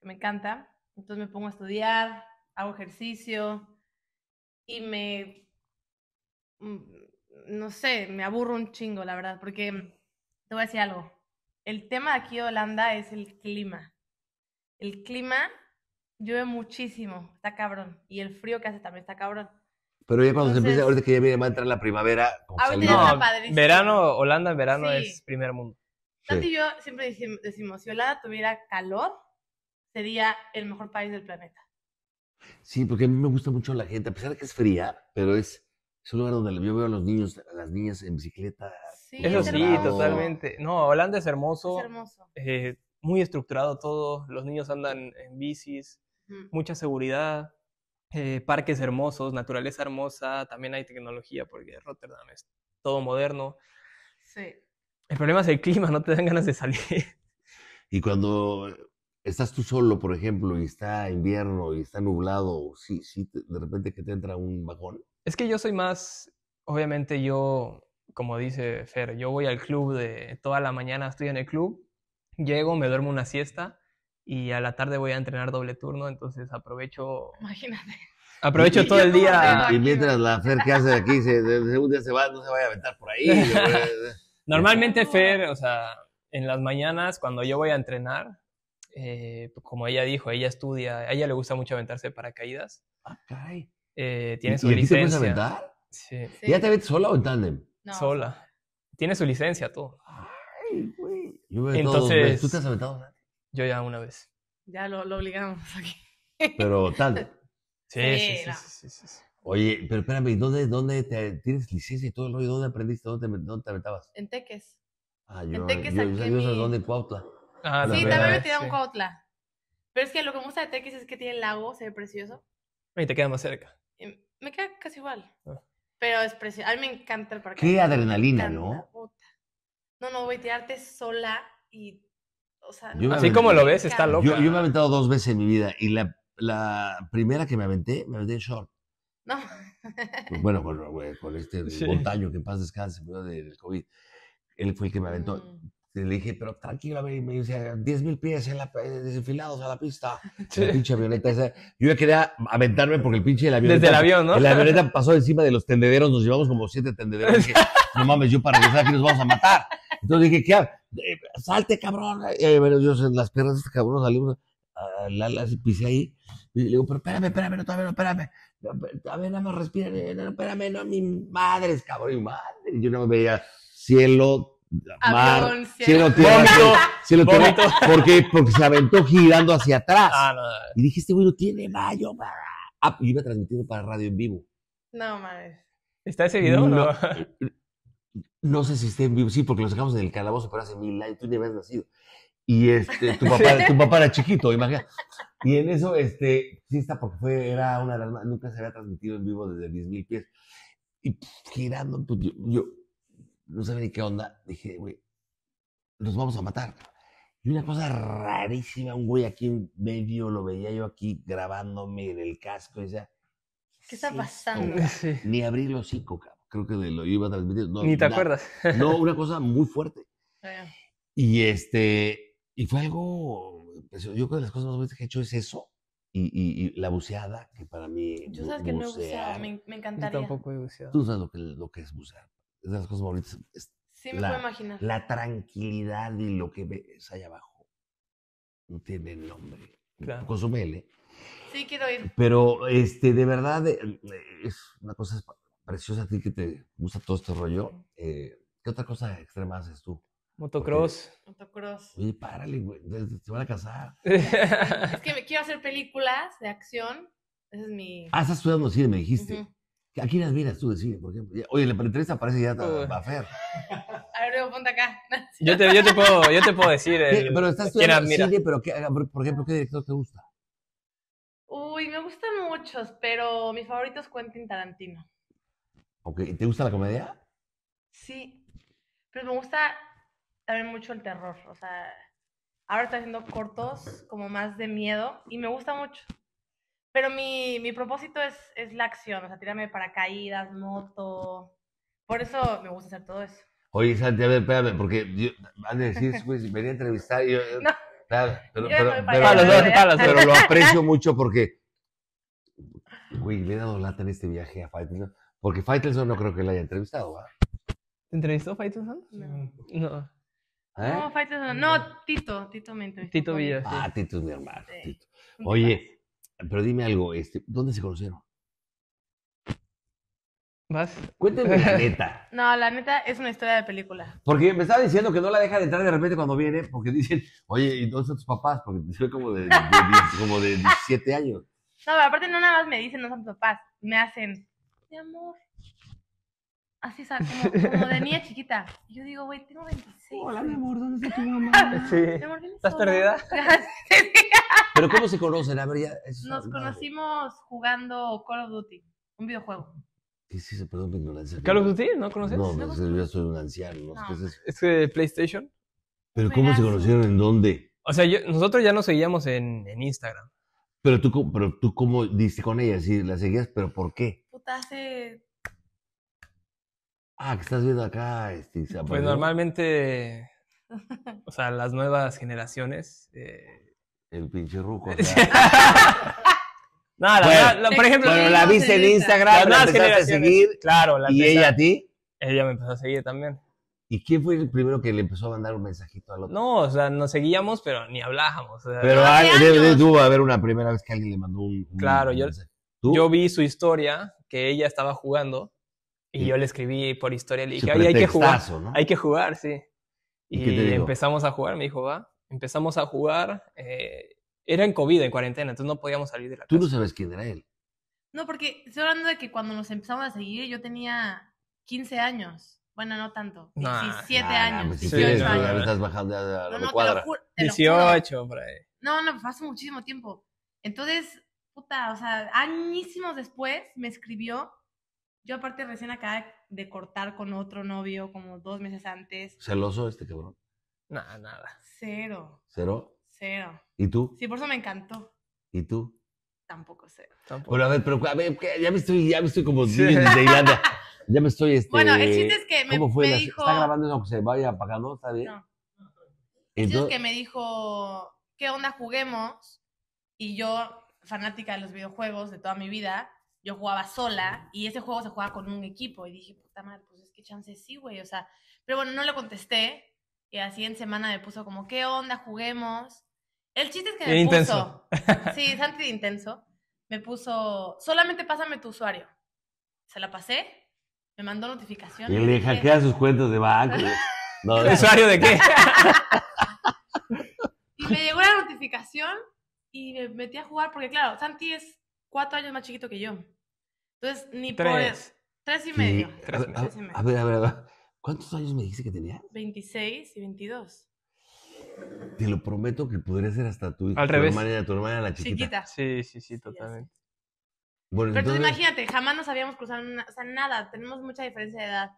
que me encanta, entonces me pongo a estudiar, hago ejercicio y me... Mm, no sé, me aburro un chingo, la verdad, porque te voy a decir algo el tema aquí de Holanda es el clima. El clima llueve muchísimo, está cabrón. Y el frío que hace también está cabrón. Pero ya cuando se empieza, ahorita que ya viene, va a entrar la primavera. no, verano, Holanda en verano es primer mundo. y yo siempre decimos, si Holanda tuviera calor, sería el mejor país del planeta. Sí, porque a mí me gusta mucho la gente, a pesar de que es fría, pero es es un lugar donde yo veo a los niños, a las niñas en bicicleta. Eso sí, totalmente. No, Holanda es hermoso. Es hermoso. Eh, muy estructurado todo. Los niños andan en bicis, mucha seguridad, eh, parques hermosos, naturaleza hermosa. También hay tecnología porque Rotterdam es todo moderno. Sí. El problema es el clima, no te dan ganas de salir. <laughs> Y cuando estás tú solo, por ejemplo, y está invierno y está nublado, sí, sí, de repente que te entra un bajón. Es que yo soy más, obviamente yo, como dice Fer, yo voy al club de toda la mañana, estoy en el club, llego, me duermo una siesta y a la tarde voy a entrenar doble turno, entonces aprovecho... Imagínate. Aprovecho todo el día. Y mientras la Fer que hace aquí, se, un día se va, no se vaya a aventar por ahí. <laughs> Normalmente Fer, o sea, en las mañanas cuando yo voy a entrenar, eh, pues, como ella dijo, ella estudia, a ella le gusta mucho aventarse paracaídas. Okay. Ah, eh, tiene su licencia. Sí. ¿Ya te aventas sola o en tándem? Sola. Tiene su licencia, tú Ay, güey. Entonces, ¿Tú te has aventado? Yo ya una vez. Ya lo, lo obligamos <laughs> aquí. Pero tándem. Sí, sí, sí, sí, sí, sí, Oye, pero espérame, ¿dónde, dónde te, tienes licencia y todo el rollo? ¿Dónde aprendiste? ¿Dónde te, dónde te aventabas? En Teques. Ah, yo, en Teques yo, aquí yo, dónde Cuautla. Ah, sí, también me tiré un Cuautla. Pero es que lo que me gusta de Teques es que tiene el lago, se ve precioso. Y te queda más cerca. Em, me queda casi igual. Ah. Pero es precioso. A mí me encanta el parque. Qué adrenalina, ¿no? No, No, no, a tirarte sola y. O sea, Así como lo ves, está loco. Yo, me he aventado dos veces en mi vida y la, la primera que me aventé, me aventé en short. No. Pues bueno, con, con este montaño que en paz descanse, del COVID. Él fue el que me aventó. Mm le dije, pero tranquila, me, me dice, 10 mil pies en a la pista. Sí. <laughs> La pinche avioneta Yo ya quería aventarme porque el pinche avioneta. Desde el avión, ¿no? La avioneta <laughs> pasó encima de los tendederos, nos llevamos como siete tendederos. <laughs> no mames, yo para regresar aquí nos vamos a matar. Entonces dije, ¿qué? Eh, salte, cabrón. y bueno, yo las piernas de este cabrón salimos, la, pisé ahí. Y le digo, pero espérame, espérame, no, todavía no, espérame. a ver, nada más respira, eh, no, espérame, no, mi madre es cabrón, mi madre. Y yo no me veía cielo, mar, cielo, tierra, cielo, tierra, porque, porque se aventó girando hacia atrás. Ah, y dije, este güey no tiene mayo. Ah, y iba transmitiendo para radio en vivo. No, mames. ¿Está ese video o no? No eh, sé si está en vivo, sí, porque lo sacamos en el calabozo, pero hace mil años, tú ni habías nacido. Y este, tu <laughs> papá, tu papá era chiquito, imagínate. Y en eso, este, sí está, porque fue, era una de las, nunca se había transmitido en vivo desde 10.000 pies. Y pues, girando, pues yo no sabía ni qué onda. Dije, güey, los vamos a matar. Y una cosa rarísima, un güey aquí en medio, lo veía yo aquí grabándome en el casco y decía, ¿qué está pasando? Ni abrí los cinco Creo que lo iba a transmitir. ni te acuerdas. no, una cosa muy fuerte. Y este, y fue algo, pues, yo creo que las cosas más bonitas que he hecho es eso. Y, y, la buceada, que para mí. Yo sabes que no he me, me encantaría. Yo tampoco he buceado. Tú sabes lo que, lo que es bucear es de las cosas más sí, me puedo imaginar. La tranquilidad y lo que ves allá abajo. No tiene nombre. Claro. Consumele. Sí, quiero ir. Pero, este, de verdad, eh, es una cosa preciosa a ti que te gusta todo este rollo. Eh, ¿Qué otra cosa extrema haces tú? Motocross. Motocross. Oye, párale, güey. Te van a casar. <laughs> es que me quiero hacer películas de acción. Ese es mi. Ah, estás estudiando cine, me dijiste. ¿A quién admiras tú de cine? Por ejemplo? Oye, la entrevista parece ya va a Fer. <laughs> ver, ponte acá. <laughs> Yo te, puedo, decir. pero estás quién cine, pero qué, por ejemplo, ¿qué director te gusta? Uy, me gustan muchos, pero mi favorito es Quentin Tarantino. Ok, ¿te gusta la comedia? Sí, pero me gusta también mucho el terror. O sea, ahora estoy haciendo cortos como más de miedo y me gusta mucho. Pero mi, mi propósito es, es, la acción, o sea, tirarme paracaídas, moto. Por eso me gusta hacer todo eso. Oye, Santiago a espérame, porque yo, van a decir, <laughs> pues, venía a entrevistar yo... Eh, no. pero, pero, pero, palos, pero, lo <laughs> aprecio mucho porque... Güey, le he dado lata en este viaje a Faitelson, porque Faitelson no creo que la haya entrevistado, ¿verdad? ¿Te entrevistó Faitelson? No. No. ¿Eh? No, Faitelson, no, Tito, Tito me entrevistó. Tito ah, sí. Ah, Tito es mi hermano, Tito. Oye, pero dime algo, este, ¿dónde se conocieron? ¿Vas? Cuéntame la <laughs> neta. No, la neta es una historia de película. Porque me estaba diciendo que no la deja entrar de repente cuando viene, porque dicen, oye, ¿y dónde son tus papás? Porque soy como de, como de 17 años. No, pero aparte no nada más me dicen, no son tus papás. Me hacen, mi amor, Así, es, Como, como de niña chiquita. yo digo, güey, tengo 26. Hola, mi amor, ¿dónde está tu <laughs> mamá? Sí. ¿Estás perdida? <laughs> Pero ¿cómo se conocen? A ver, ya. Nos conocimos jugando Call of Duty, un videojuego. Sí, sí, Perdón ignorancia. ¿Call of Duty? ¿No conoces? No, no, pues, yo soy un anciano. es, que de PlayStation? ¿Pero cómo se conocieron? ¿En dónde? O sea, yo, nosotros ya nos seguíamos en, en Instagram. Pero tú, pero tú cómo diste con ella, sí, la seguías, pero ¿por qué? Puta, hace Ah, que estás viendo acá. Este, pues normalmente, <laughs> o sea, las nuevas generaciones. Eh, el pinche ruco. <laughs> no, por ejemplo. Bueno, la vi en Instagram, la a seguir. Claro, la ¿Y ella a ti? Ella me empezó a seguir también. ¿Y quién fue el primero que le empezó a mandar un mensajito al otro? No, o sea, nos seguíamos, pero ni hablábamos. pero debe, de a haber una primera vez que alguien le mandó un, un claro, yo, yo vi su historia, que ella estaba jugando, y, yo le escribí por historia, le dije, hay que jugar. Hay que jugar, sí. Y, empezamos a jugar, me dijo, va. Empezamos a jugar. Eh, era en COVID, en cuarentena, entonces no podíamos salir de la ¿Tú casa. Tú no sabes quién era él. No, porque estoy hablando de que cuando nos empezamos a seguir, yo tenía 15 años. Bueno, no tanto. 17 años. años. No, estás bajando la no, 18, por ahí. No, no, hace muchísimo tiempo. Entonces, puta, o sea, añísimos después me escribió yo aparte recién acaba de cortar con otro novio como dos meses antes. ¿Celoso este cabrón? Nada, nada. Cero. ¿Cero? Cero. ¿Y tú? Sí, por eso me encantó. ¿Y tú? Tampoco cero. Tampoco. Bueno, a ver, pero a ver, ya me estoy, ya me estoy como de Irlanda. Ya me estoy este. Bueno, el chiste es que me, ¿cómo fue dijo. ¿Está grabando eso que se vaya apagando? ¿Está bien? No. El chiste es que me dijo, ¿qué onda juguemos? Y yo, fanática de los videojuegos de toda mi vida, yo jugaba sola y ese juego se jugaba con un equipo y dije, puta madre, pues es que chance sí, güey, o sea, pero bueno, no le contesté y así en semana me puso como, ¿qué onda? Juguemos. El chiste es que me intenso. puso, <laughs> sí, Santi <laughs> de intenso, me puso, solamente pásame tu usuario. Se la pasé, me mandó notificación. Y le hackea sus cuentos de banco. <laughs> No, usuario de qué? y me llegó la notificación y me metí a jugar porque, claro, Santi es cuatro años más chiquito que yo. Entonces, ni tres. por... Tres y medio. tres, y medio. A, ver, a ver, a ver. ¿Cuántos años me dijiste que tenía? 26 y 22. Te lo prometo que podría ser hasta tu, Al tu hermana, tu hermana la chiquita. Sí, sí, sí, totalmente. Pero entonces... imagínate, jamás nos habíamos cruzado, o sea, nada, tenemos mucha diferencia de edad.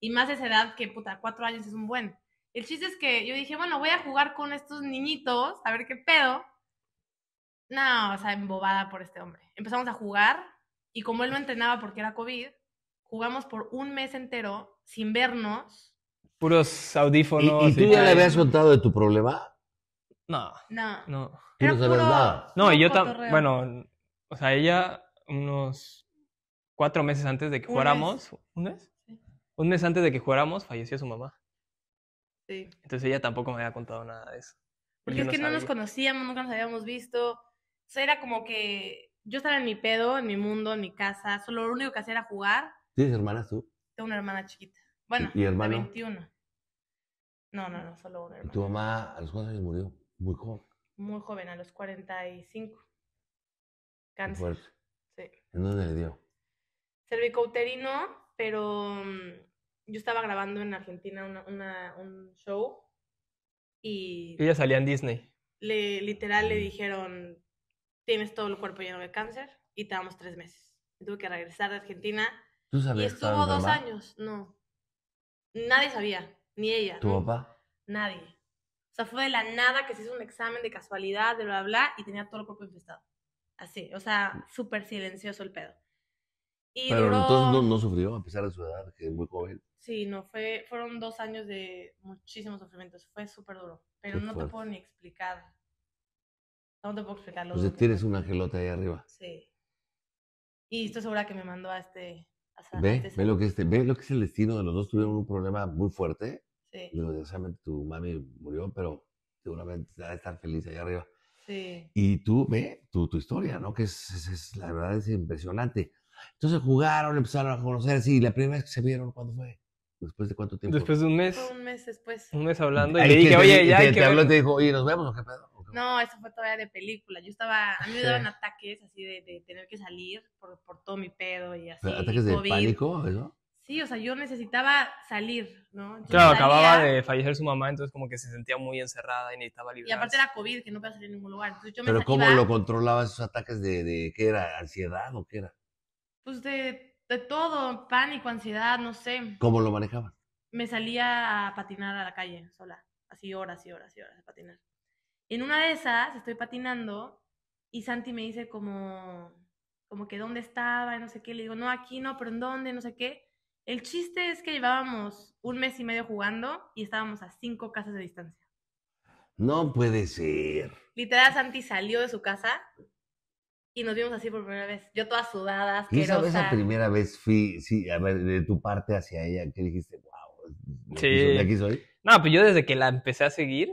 Y más de esa edad que, puta, cuatro años es un buen. El chiste es que yo dije, bueno, voy a jugar con estos niñitos, a ver qué pedo. No, o sea, embobada por este hombre. Empezamos a jugar, y como él no entrenaba porque era COVID, jugamos por un mes entero sin vernos. Puros audífonos. ¿Y, tú ya le habías contado de tu problema? No. No. No. de verdad? No, y yo también. Bueno, o sea, ella unos cuatro meses antes de que jugáramos. ¿Un mes? Un mes antes de que jugáramos, falleció su mamá. Sí. Entonces ella tampoco me había contado nada de eso. Pues porque, es que no nos conocíamos, nunca nos habíamos visto. O sea, era como que yo estaba en mi pedo, en mi mundo, en mi casa, solo lo único que hacía era jugar. ¿Tienes hermanas tú? Tengo una hermana chiquita. Bueno, de 21. No, no, no, solo una hermana. ¿Tu mamá a los cuántos años murió? Muy joven. Muy joven, a los 45. Cáncer. Fuerte. Sí. ¿En dónde le dio? Cervicouterino, pero mm, yo estaba grabando en Argentina una, una, un show y... Ella salía en Disney. Le, literal le mm. dijeron, tienes todo el cuerpo lleno de cáncer y te damos tres meses. tuve que regresar de Argentina. ¿Tú sabías y estuvo dos años, no. Nadie sabía, ni ella. ¿Tu papá? Nadie. O sea, fue de la nada que se hizo un examen de casualidad, de lo bla, y tenía todo el cuerpo infestado. Así, o sea, mm. súper silencioso el pedo. Pero entonces no, no, sufrió, a pesar de su edad, que es muy joven. Sí, no, fue, fueron dos años de muchísimos sufrimientos. Fue súper duro. Pero no te puedo ni explicar no te puedo explicarlo? Entonces tienes un angelote ahí arriba. Sí. Y estoy segura que me mandó a este... ve, este ve, lo que este, ve lo que es el destino. de Los dos tuvieron un problema muy fuerte. Sí. Desgraciadamente tu mami murió, pero seguramente va a estar feliz ahí arriba. Sí. Y tú, ve tu, tu historia, ¿no? Que es, la verdad es impresionante. Entonces jugaron, empezaron a conocerse y la primera vez que se vieron, ¿cuándo fue? ¿Después de cuánto tiempo? Después de un mes. un mes después. Un mes hablando y le dije, oye, ya. Y te que habló y te dijo, oye, ¿nos vemos no, eso fue todavía de película. Yo estaba, a mí me daban ataques así de, de tener que salir por, por, todo mi pedo y así. ¿Ataques de pánico? Sí, o sea, yo necesitaba salir, ¿no? claro, acababa de fallecer su mamá, entonces como que se sentía muy encerrada y necesitaba librarse. Y aparte era COVID, que no podía salir en ningún lugar. ¿Pero cómo lo controlaba esos ataques de, de, qué era, ansiedad o qué era? Pues de, de todo, pánico, ansiedad, no sé. ¿Cómo lo manejabas? Me salía a patinar a la calle sola, así horas y horas y horas a patinar. En una de esas estoy patinando y Santi me dice como, como que dónde estaba, y no sé qué. Le digo, no, aquí no, pero en dónde, no sé qué. El chiste es que llevábamos un mes y medio jugando y estábamos a cinco casas de distancia. No puede ser. Literal, Santi salió de su casa y nos vimos así por primera vez. Yo toda sudada, asquerosa. ¿Y esa, primera vez fui, sí, a ver, de tu parte hacia ella, ¿Qué dijiste, wow, sí. aquí soy? No, pues yo desde que la empecé a seguir,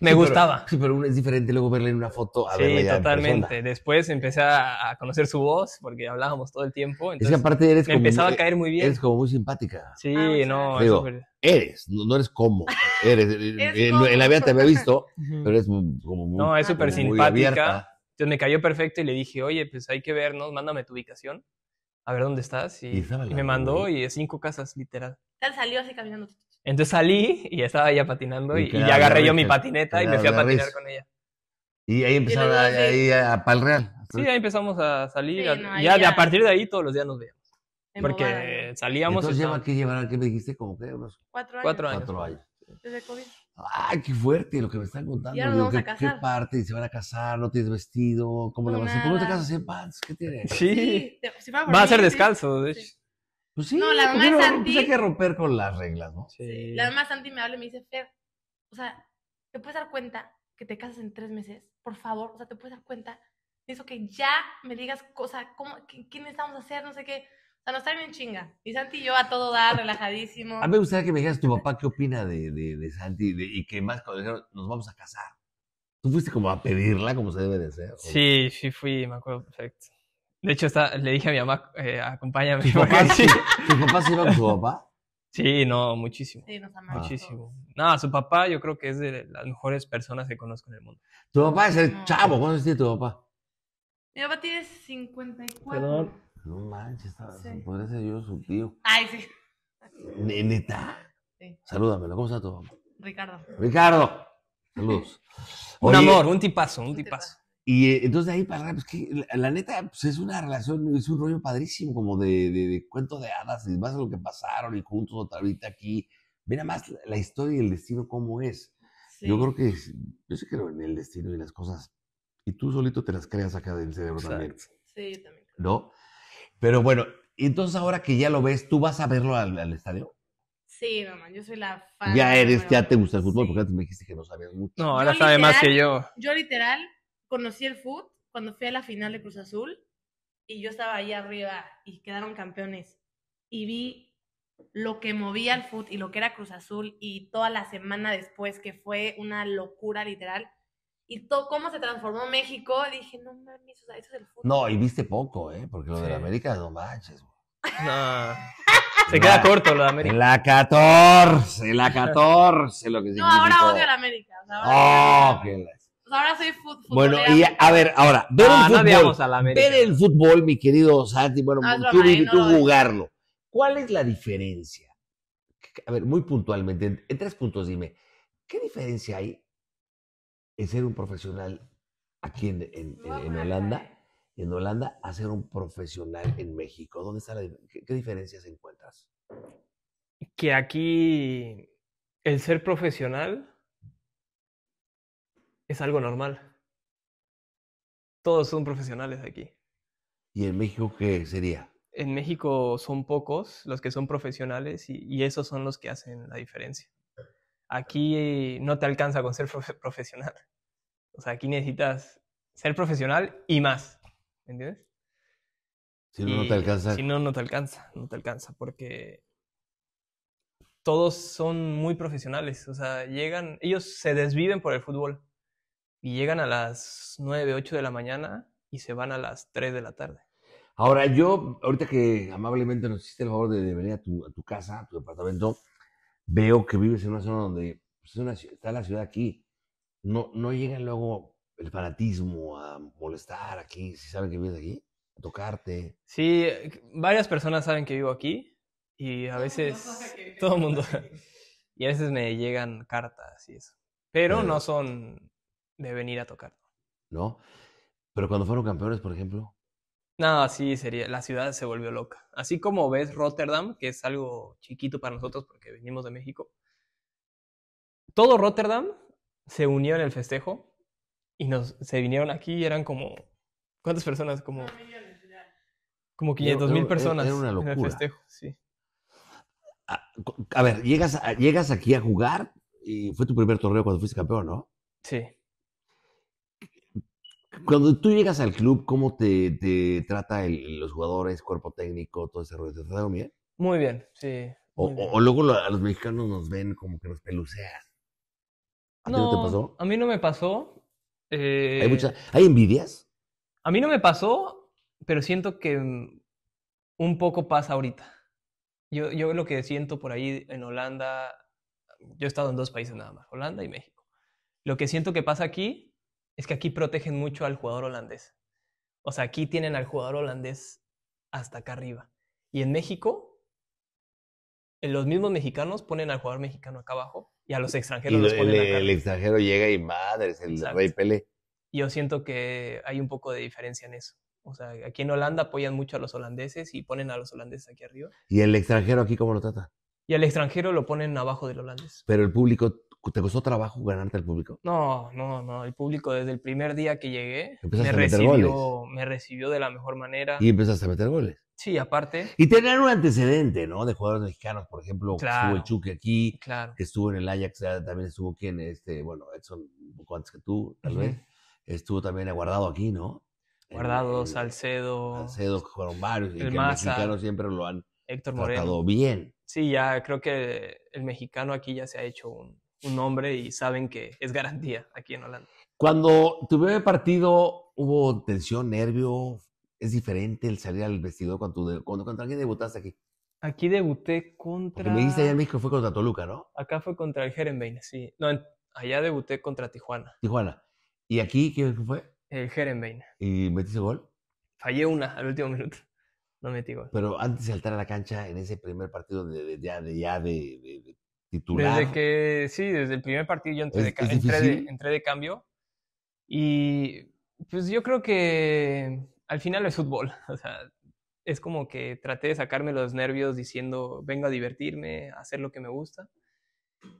me gustaba. sí, pero es diferente luego verla en una foto a sí, totalmente. Después empecé a conocer su voz porque hablábamos todo el tiempo. Entonces aparte empezaba a caer muy bien. Eres como muy simpática. Sí, ah, no. Digo, Eres, no, eres como. Eres, <laughs> eh, en, la vida te había visto, <laughs> pero eres como muy. No, es súper simpática. Entonces me cayó perfecto y le dije, oye, pues hay que vernos, mándame tu ubicación, a ver dónde estás. Y, me mandó y cinco casas, literal. Tal salió así caminando. Entonces salí y estaba ella patinando y, ya agarré yo mi patineta y me fui a patinar con ella. Y ahí empezaron a, ir a, Pal Real. Sí, ahí empezamos a salir. ya, de a partir de ahí todos los días nos veíamos. Porque salíamos. Entonces lleva que llevar, ¿qué me dijiste? Como que cuatro años. Cuatro años. Desde COVID. ¡Ay, qué fuerte lo que me están contando! Ya ¿Qué, parte? ¿Se van a casar? ¿No tienes vestido? ¿Cómo le vas te casas en pants? ¿Qué tienes? Sí. va a, ser descalzo, de hecho. Pues sí, no, la pues mamá de Santi. Pues hay que romper con las reglas, ¿no? Sí. La mamá de Santi me habla y me dice, Fer, o sea, ¿te puedes dar cuenta que te casas en tres meses? Por favor, o sea, ¿te puedes dar cuenta? De eso que ya me digas, cosa, ¿cómo, qué, ¿qué necesitamos hacer? No sé qué. O sea, nos está bien chinga. Y Santi y yo a todo dar, relajadísimo. A mí me gustaría que me dijeras tu papá qué opina de, de, Santi y que más cuando dijeron, nos vamos a casar. ¿Tú fuiste como a pedirla como se debe de ser? Sí, sí fui, me acuerdo perfecto. De hecho, está, le dije a mi mamá, eh, acompáñame. ¿Tu papá, <laughs> sí, ¿Tu se con tu papá? Sí, no, muchísimo. Sí, nos amamos Muchísimo. Nada, no, su papá yo creo que es de las mejores personas que conozco en el mundo. Tu papá es el chavo, ¿cuánto es tu papá? Mi papá tiene 54. Perdón. No manches, podría ser yo su tío. Ay, sí. ¡Neneta! Sí. Salúdamelo, ¿cómo está tu papá? Ricardo. Ricardo. Saludos. un amor, un tipazo, un, tipazo. Y eh, entonces de ahí para pues, la, neta, pues, es una relación, es un rollo padrísimo, como de, de, cuento de hadas, y más a lo que pasaron y juntos otra ahorita aquí. Mira más la, historia y el destino cómo es. Yo creo que, yo sí creo en el destino y las cosas. Y tú solito te las creas acá del cerebro también. Sí, yo también. ¿No? Pero bueno, entonces ahora que ya lo ves, ¿tú vas a verlo al, estadio? Sí, mamá, yo soy la fan. Ya eres, ya te gusta el fútbol, porque antes me dijiste que no sabías mucho. No, ahora sabe más que yo. Yo literal conocí el fútbol cuando fui a la final de Cruz Azul y yo estaba ahí arriba y quedaron campeones y vi lo que movía el fútbol y lo que era Cruz Azul y toda la semana después que fue una locura literal y todo cómo se transformó México, dije, no mames, eso es el fútbol. No, y viste poco, ¿eh? Porque lo de la América no manches, se queda corto lo de América. La 14, la 14, lo que significa. No, ahora odio a la América. oh, la pues ahora soy fútbol. Bueno, y a ver, ahora, ver el ah, fútbol. ver el fútbol, mi querido Santi, bueno, ah, tú, eh, jugarlo. ¿Cuál es la diferencia? A ver, muy puntualmente, en, tres puntos dime, ¿qué diferencia hay en ser un profesional aquí en, Holanda y Holanda? en Holanda a ser un profesional en México? ¿Dónde está la, qué, qué, diferencias encuentras? Que aquí el ser profesional es algo normal. Todos son profesionales aquí. ¿Y en México qué sería? En México son pocos los que son profesionales y, esos son los que hacen la diferencia. Aquí eh, no te alcanza con ser profesional. O sea, aquí necesitas ser profesional y más. entiendes? Si no, no te alcanza. Si no, no te alcanza. No te alcanza porque todos son muy profesionales. O sea, llegan, ellos se desviven por el fútbol y llegan a las 9, 8 de la mañana y se van a las 3 de la tarde. Ahora, yo, ahorita que amablemente nos hiciste el favor de, venir a tu, a tu, casa, a tu departamento, veo que vives en una zona donde pues, una, está la ciudad aquí. No, no llega luego el fanatismo a molestar aquí, si saben que vives aquí, a tocarte. Sí, eh, varias personas saben que vivo aquí y a veces todo el mundo. <laughs> y a veces me llegan cartas y eso. Pero no eh. son de venir a tocar. ¿No? Pero cuando fueron campeones, por ejemplo. No, sí, sería, la ciudad se volvió loca. Así como ves Rotterdam, que es algo chiquito para nosotros porque venimos de México. Todo Rotterdam se unió en el festejo y nos, se vinieron aquí y eran como, ¿cuántas personas? Como, como 500 mil personas era una en el festejo, sí. Ah, a, ver, llegas, llegas aquí a jugar y fue tu primer torneo cuando fuiste campeón, ¿no? Sí. Cuando tú llegas al club, ¿cómo te, te trata el, los jugadores, cuerpo técnico, todo ese rollo? ¿Te trataron bien? Muy bien, sí. O, luego a los mexicanos nos ven como que nos peluceas. ¿A ti no te pasó? A mí no me pasó. Eh, ¿Hay, mucha, ¿Hay envidias? A mí no me pasó, pero siento que mm, un poco pasa ahorita. Yo, yo lo que siento por ahí en Holanda, yo he estado en dos países nada más, Holanda y México. Lo que siento que pasa aquí es que aquí protegen mucho al jugador holandés. O sea, aquí tienen al jugador holandés hasta acá arriba. Y en México, eh, los mismos mexicanos ponen al jugador mexicano acá abajo y a los extranjeros los ponen arriba. Y El extranjero llega y madres, el rey Pele. Yo siento que hay un poco de diferencia en eso. O sea, aquí en Holanda apoyan mucho a los holandeses y ponen a los holandeses aquí arriba. ¿Y el extranjero aquí cómo lo trata? Y al extranjero lo ponen abajo del holandés. Pero el público ¿Te costó trabajo ganarte al público? No, no, no. El público desde el primer día que llegué me recibió, me recibió, de la mejor manera. Y empezaste a meter goles. Sí, aparte. Y tener un antecedente, ¿no? De jugadores mexicanos, por ejemplo, estuvo el Chuque aquí, claro. que estuvo en el Ajax, también estuvo quien, este, bueno, Edson, un poco antes que tú, tal vez. Estuvo también Guardado aquí, ¿no? Guardado, Salcedo. Salcedo, que fueron varios. El y mexicanos siempre lo han Héctor tratado bien. Sí, ya creo que el mexicano aquí ya se ha hecho un, un hombre y saben que es garantía aquí en Holanda. Cuando tuve partido hubo tensión, nervio, es diferente el salir al vestidor cuando, cuando contra quién debutaste aquí. Aquí debuté contra. me dijiste allá en México fue contra Toluca, ¿no? Acá fue contra el Jerembein, sí. No, allá debuté contra Tijuana. Tijuana. ¿Y aquí qué fue? El Jerembein. ¿Y metiste gol? Fallé una al último minuto. No metí gol. Pero antes de saltar a la cancha en ese primer partido de, ya, de, desde que, sí, desde el primer partido yo entré, de, cambio y pues yo creo que al final es fútbol, <laughs> o sea, es como que traté de sacarme los nervios diciendo, vengo a divertirme, a hacer lo que me gusta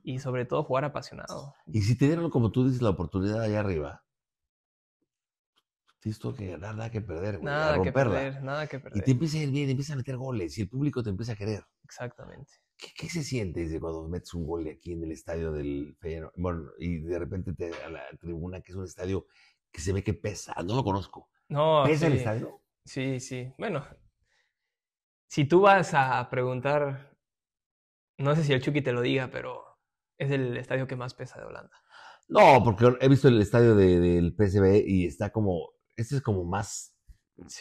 y sobre todo jugar apasionado. Y si te dieron, como tú dices, la oportunidad allá arriba, tienes todo que nada que perder, Nada que perder, nada que perder. Y te empieza a ir bien, empieza a meter goles y el público te empieza a querer. Exactamente. ¿Qué, se siente cuando metes un gol aquí en el estadio del Feyenoord? Bueno, y de repente te, a la tribuna, que es un estadio que se ve que pesa, no lo conozco. No, ¿Pesa el estadio? Sí, sí. Bueno, si tú vas a preguntar, no sé si el Chucky te lo diga, pero es el estadio que más pesa de Holanda. No, porque he visto el estadio del PSV y está como, este es como más...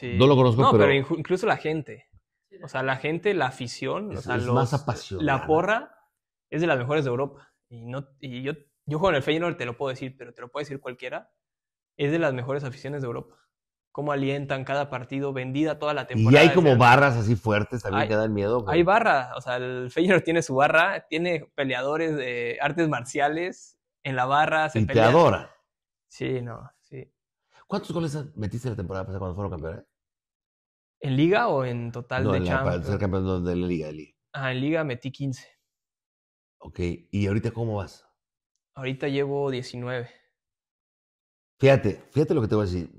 No lo conozco, no, pero incluso la gente. O sea, la gente, la afición, o sea, la porra es de las mejores de Europa. Y, no, y yo, yo juego en el Feyenoord, te lo puedo decir, pero te lo puede decir cualquiera. Es de las mejores aficiones de Europa. Cómo alientan cada partido, vendida toda la temporada. Y hay como barras así fuertes también que dan miedo. Hay barras, o sea, el Feyenoord tiene su barra, tiene peleadores de artes marciales en la barra. Se Sí, no, sí. ¿Cuántos goles metiste la temporada pasada cuando fueron campeones? ¿En liga o en total de en Para ser campeón de la liga, Ah, en liga metí 15. Ok, ¿y ahorita cómo vas? Ahorita llevo 19. Fíjate, fíjate lo que te voy a decir.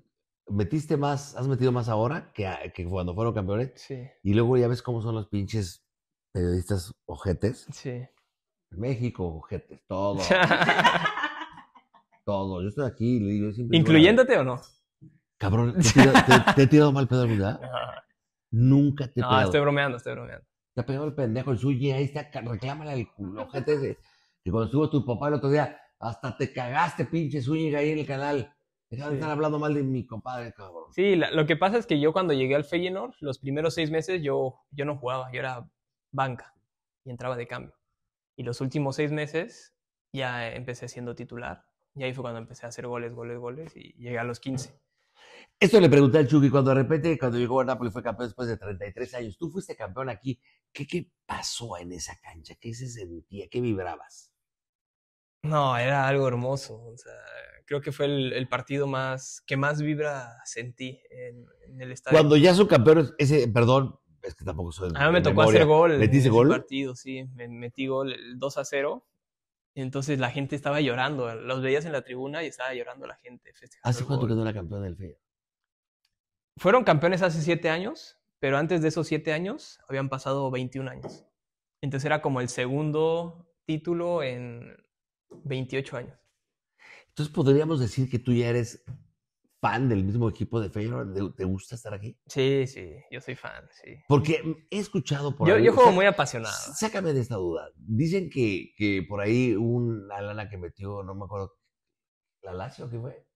Metiste más, has metido más ahora que, cuando fueron campeones. Sí. Y luego ya ves cómo son los pinches periodistas ojetes. Sí. México, ojetes, todo. <laughs> todo. Yo estoy aquí ¿Incluyéndote o no? Cabrón, <laughs> te, he tirado mal pedo, ¿verdad? <laughs> Nunca te he no, Ah, estoy bromeando, estoy bromeando. Te ha pegado el pendejo, el suyo, ahí está, reclámale al culo, gente Y cuando estuvo tu papá el otro día, hasta te cagaste, pinche Zúñiga, ahí en el canal. Estaban estar hablando mal de mi compadre, cabrón. Sí, lo que pasa es que yo cuando llegué al Feyenoord, los primeros seis meses yo, yo no jugaba, yo era banca y entraba de cambio. Y los últimos seis meses ya empecé siendo titular. Y ahí fue cuando empecé a hacer goles, goles, goles y llegué a los 15. Esto le pregunté al Chucky cuando de repente, cuando llegó a Nápoles, fue campeón después de 33 años. Tú fuiste campeón aquí. ¿Qué, qué pasó en esa cancha? ¿Qué se sentía? ¿Qué vibrabas? No, era algo hermoso. creo que fue el, partido más que más vibra sentí en, el estadio. Cuando ya son campeón, ese, perdón, es que tampoco soy. A mí me tocó hacer gol. ¿Metiste gol? partido, sí. Me metí gol, el 2 a 0. Entonces la gente estaba llorando. Los veías en la tribuna y estaba llorando la gente. ¿Hace cuánto quedó la campeona del FIA? fueron campeones hace siete años, pero antes de esos siete años habían pasado 21 años. Entonces era como el segundo título en 28 años. Entonces podríamos decir que tú ya eres fan del mismo equipo de Feyenoord? ¿Te, gusta estar aquí? Sí, sí, yo soy fan, sí. Porque he escuchado por ahí... Yo juego muy apasionado. Sácame de esta duda. Dicen que, por ahí una lana que metió, no me acuerdo, la Lazio, ¿qué fue?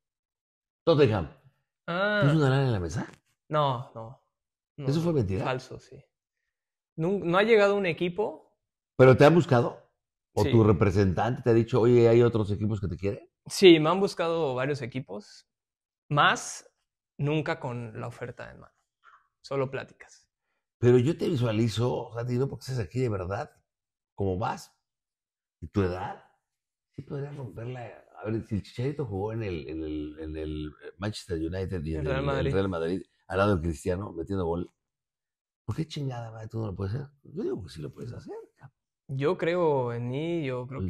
Tottenham. Ah. ¿Puso en la mesa? No, no. ¿Eso fue mentira? Falso, sí. No, ha llegado un equipo. ¿Pero te han buscado? ¿O tu representante te ha dicho, oye, hay otros equipos que te quieren? Sí, me han buscado varios equipos. Más nunca con la oferta en mano. Solo pláticas. Pero yo te visualizo, Santi, porque estás aquí de verdad. ¿Cómo vas? ¿Y tu edad? Sí podrías romperla a ver, si el Chicharito jugó en el, el, el eh, Manchester United y en el Real, Madrid. al lado del Cristiano, metiendo gol, ¿por qué chingada madre tú no lo puedes hacer? Yo digo que sí lo puedes mm. hacer. Yo creo en mí, yo creo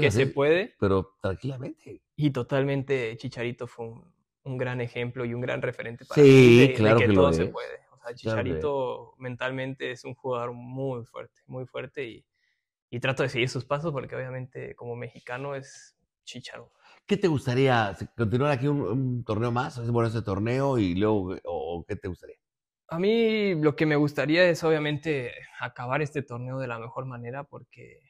que, se puede. Pero tranquilamente. Y totalmente Chicharito fue un, un gran ejemplo y un gran referente para sí, mí claro que, todo se puede. O sea, Chicharito mentalmente es un jugador muy fuerte, muy fuerte y, y trato de seguir sus pasos porque obviamente como mexicano es Chicharo. ¿Qué te gustaría? ¿Continuar aquí un, torneo más? Bueno, ese torneo y luego, o, ¿qué te gustaría? A mí lo que me gustaría es obviamente acabar este torneo de la mejor manera porque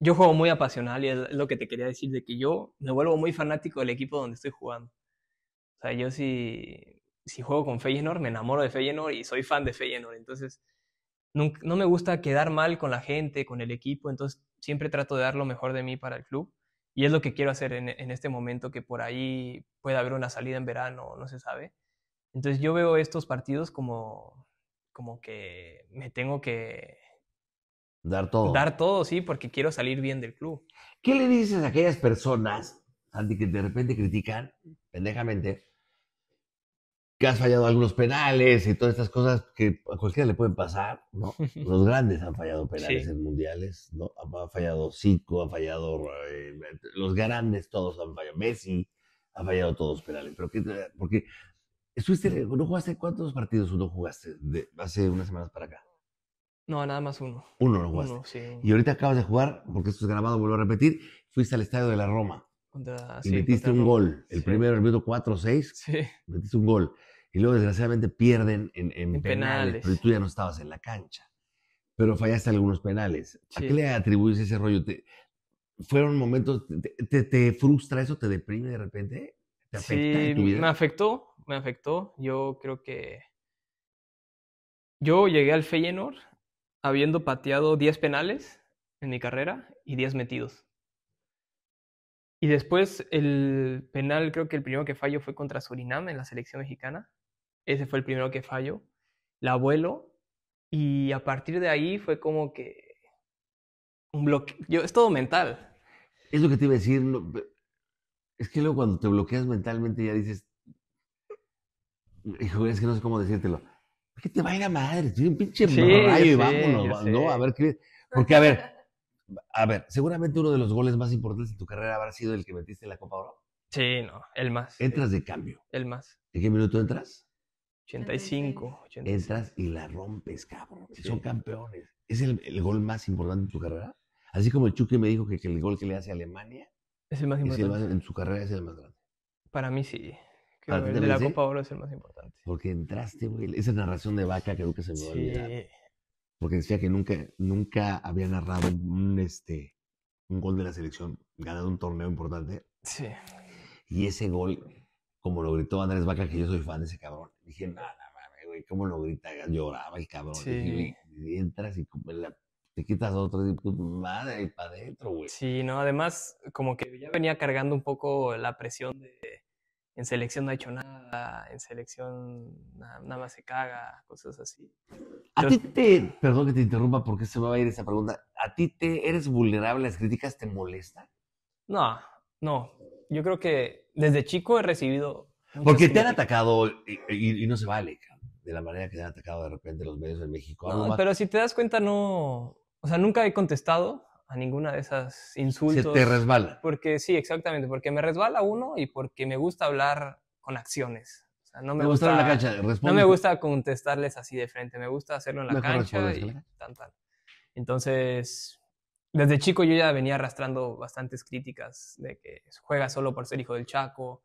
yo juego muy apasional y es lo que te quería decir, de que yo me vuelvo muy fanático del equipo donde estoy jugando. O sea, yo si, si juego con Feyenoord, me enamoro de Feyenoord y soy fan de Feyenoord. Entonces, no me gusta quedar mal con la gente, con el equipo, entonces siempre trato de dar lo mejor de mí para el club. Y es lo que quiero hacer en, este momento, que por ahí puede haber una salida en verano, no se sabe. Entonces yo veo estos partidos como, como que me tengo que... Dar todo. Dar todo, sí, porque quiero salir bien del club. ¿Qué le dices a aquellas personas, Santi, que de repente critican pendejamente que has fallado algunos penales y todas estas cosas que a cualquiera le pueden pasar, ¿no? <laughs> Los grandes han fallado penales en mundiales, ¿no? Ha fallado Zico, ha fallado... Eh, los grandes todos han fallado. Messi ha fallado todos penales. Pero qué? porque ¿no jugaste cuántos partidos uno jugaste de, hace unas semanas para acá? No, nada más uno. Uno no jugaste. Y ahorita acabas de jugar, porque esto es grabado, vuelvo a repetir, fuiste al estadio de la Roma y metiste un gol. El primero, el minuto 4-6. Sí. <laughs> Metiste un gol. Y luego, desgraciadamente, pierden en, penales, Pero tú ya no estabas en la cancha. Pero fallaste algunos penales. ¿A qué le atribuyes ese rollo? ¿Fueron momentos. Te, frustra eso? ¿Te deprime de repente? ¿Te afecta sí, me afectó. Me afectó. Yo creo que. Yo llegué al Feyenoord habiendo pateado 10 penales en mi carrera y 10 metidos. Y después el penal, creo que el primero que falló fue contra Surinam en la selección mexicana. Ese fue el primero que falló. La abuelo Y a partir de ahí fue como que un bloque. Yo, es todo mental. Es lo que te iba a decir. es que luego cuando te bloqueas mentalmente ya dices. Hijo, es que no sé cómo decírtelo. ¿Por qué te va a ir a madre? un pinche sí, rayo y vámonos. No, a ver qué. Porque, a ver, a ver, seguramente uno de los goles más importantes de tu carrera habrá sido el que metiste en la Copa Oro. Sí, no, el más. Entras de cambio. El más. ¿En qué minuto entras? 85. Entras y la rompes, cabrón. Son campeones. ¿Es el, gol más importante de tu carrera? Así como el Chucky me dijo que, el gol que le hace a Alemania es el más importante. en su carrera es el más grande. Para mí sí. Para de la Copa Oro es el más importante. Porque entraste, güey. Esa narración de vaca creo que se me va Sí porque decía que nunca, nunca había narrado un, este, un gol de la selección, ganado un torneo importante. Sí. Y ese gol, como lo gritó Andrés Vaca, que yo soy fan de ese cabrón, dije, nada, mami, güey, ¿cómo lo grita? Lloraba el cabrón. Sí. y entras y te quitas otro y pues, madre, y para adentro, güey. Sí, no, además, como que ya venía cargando un poco la presión de en selección no ha hecho nada, en selección nada, más se caga, cosas así. A ti te, perdón que te interrumpa porque se me va a ir esa pregunta, ¿a ti te eres vulnerable a las críticas? ¿Te molestan? No, no. Yo creo que desde chico he recibido... Porque te han atacado y, no se vale, de la manera que te han atacado de repente los medios de México. No, pero si te das cuenta, no... O sea, nunca he contestado ninguna de esas insultos. Se te resbala. Porque sí, exactamente, porque me resbala uno y porque me gusta hablar con acciones. no me, gusta, la cancha, No me gusta contestarles así de frente, me gusta hacerlo en la cancha Entonces, desde chico yo ya venía arrastrando bastantes críticas de que juega solo por ser hijo del Chaco.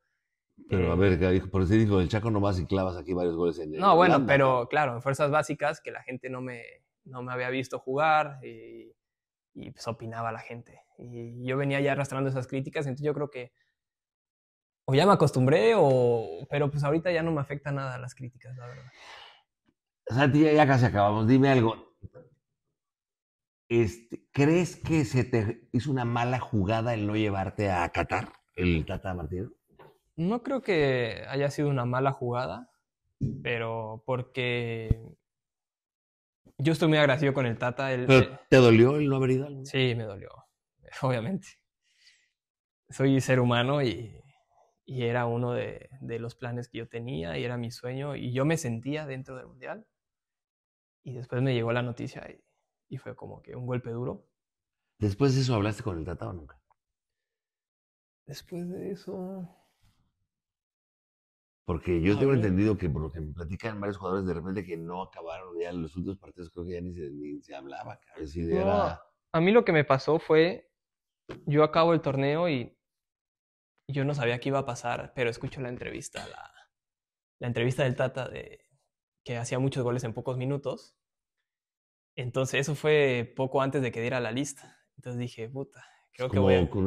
Pero eh, a ver, por ser hijo del Chaco nomás y clavas aquí varios goles en No, bueno, pero claro, en fuerzas básicas que la gente no me, no me había visto jugar y y pues opinaba la gente. Y yo venía ya arrastrando esas críticas, entonces yo creo que o ya me acostumbré o... Pero pues ahorita ya no me afecta nada las críticas, la verdad. Santi, ya casi acabamos. Dime algo. Este, ¿Crees que se te hizo una mala jugada el no llevarte a Qatar, el Tata Martínez? No creo que haya sido una mala jugada, pero porque yo estoy muy agradecido con el Tata. te dolió el no haber ido? Sí, me dolió, <laughs> obviamente. Soy ser humano y, y era uno de, los planes que yo tenía y era mi sueño y yo me sentía dentro del Mundial. Y después me llegó la noticia y, y fue como que un golpe duro. ¿Después de eso hablaste con el Tata o nunca? Después de eso... Porque yo tengo entendido que por lo que me platican varios jugadores de repente que no acabaron ya los últimos partidos, creo que ya ni se, ni se hablaba. A, a mí lo que me pasó fue, yo acabo el torneo y yo no sabía qué iba a pasar, pero escucho la entrevista, la, entrevista del Tata de que hacía muchos goles en pocos minutos. Entonces eso fue poco antes de que diera la lista. Entonces dije, puta, creo que voy a... con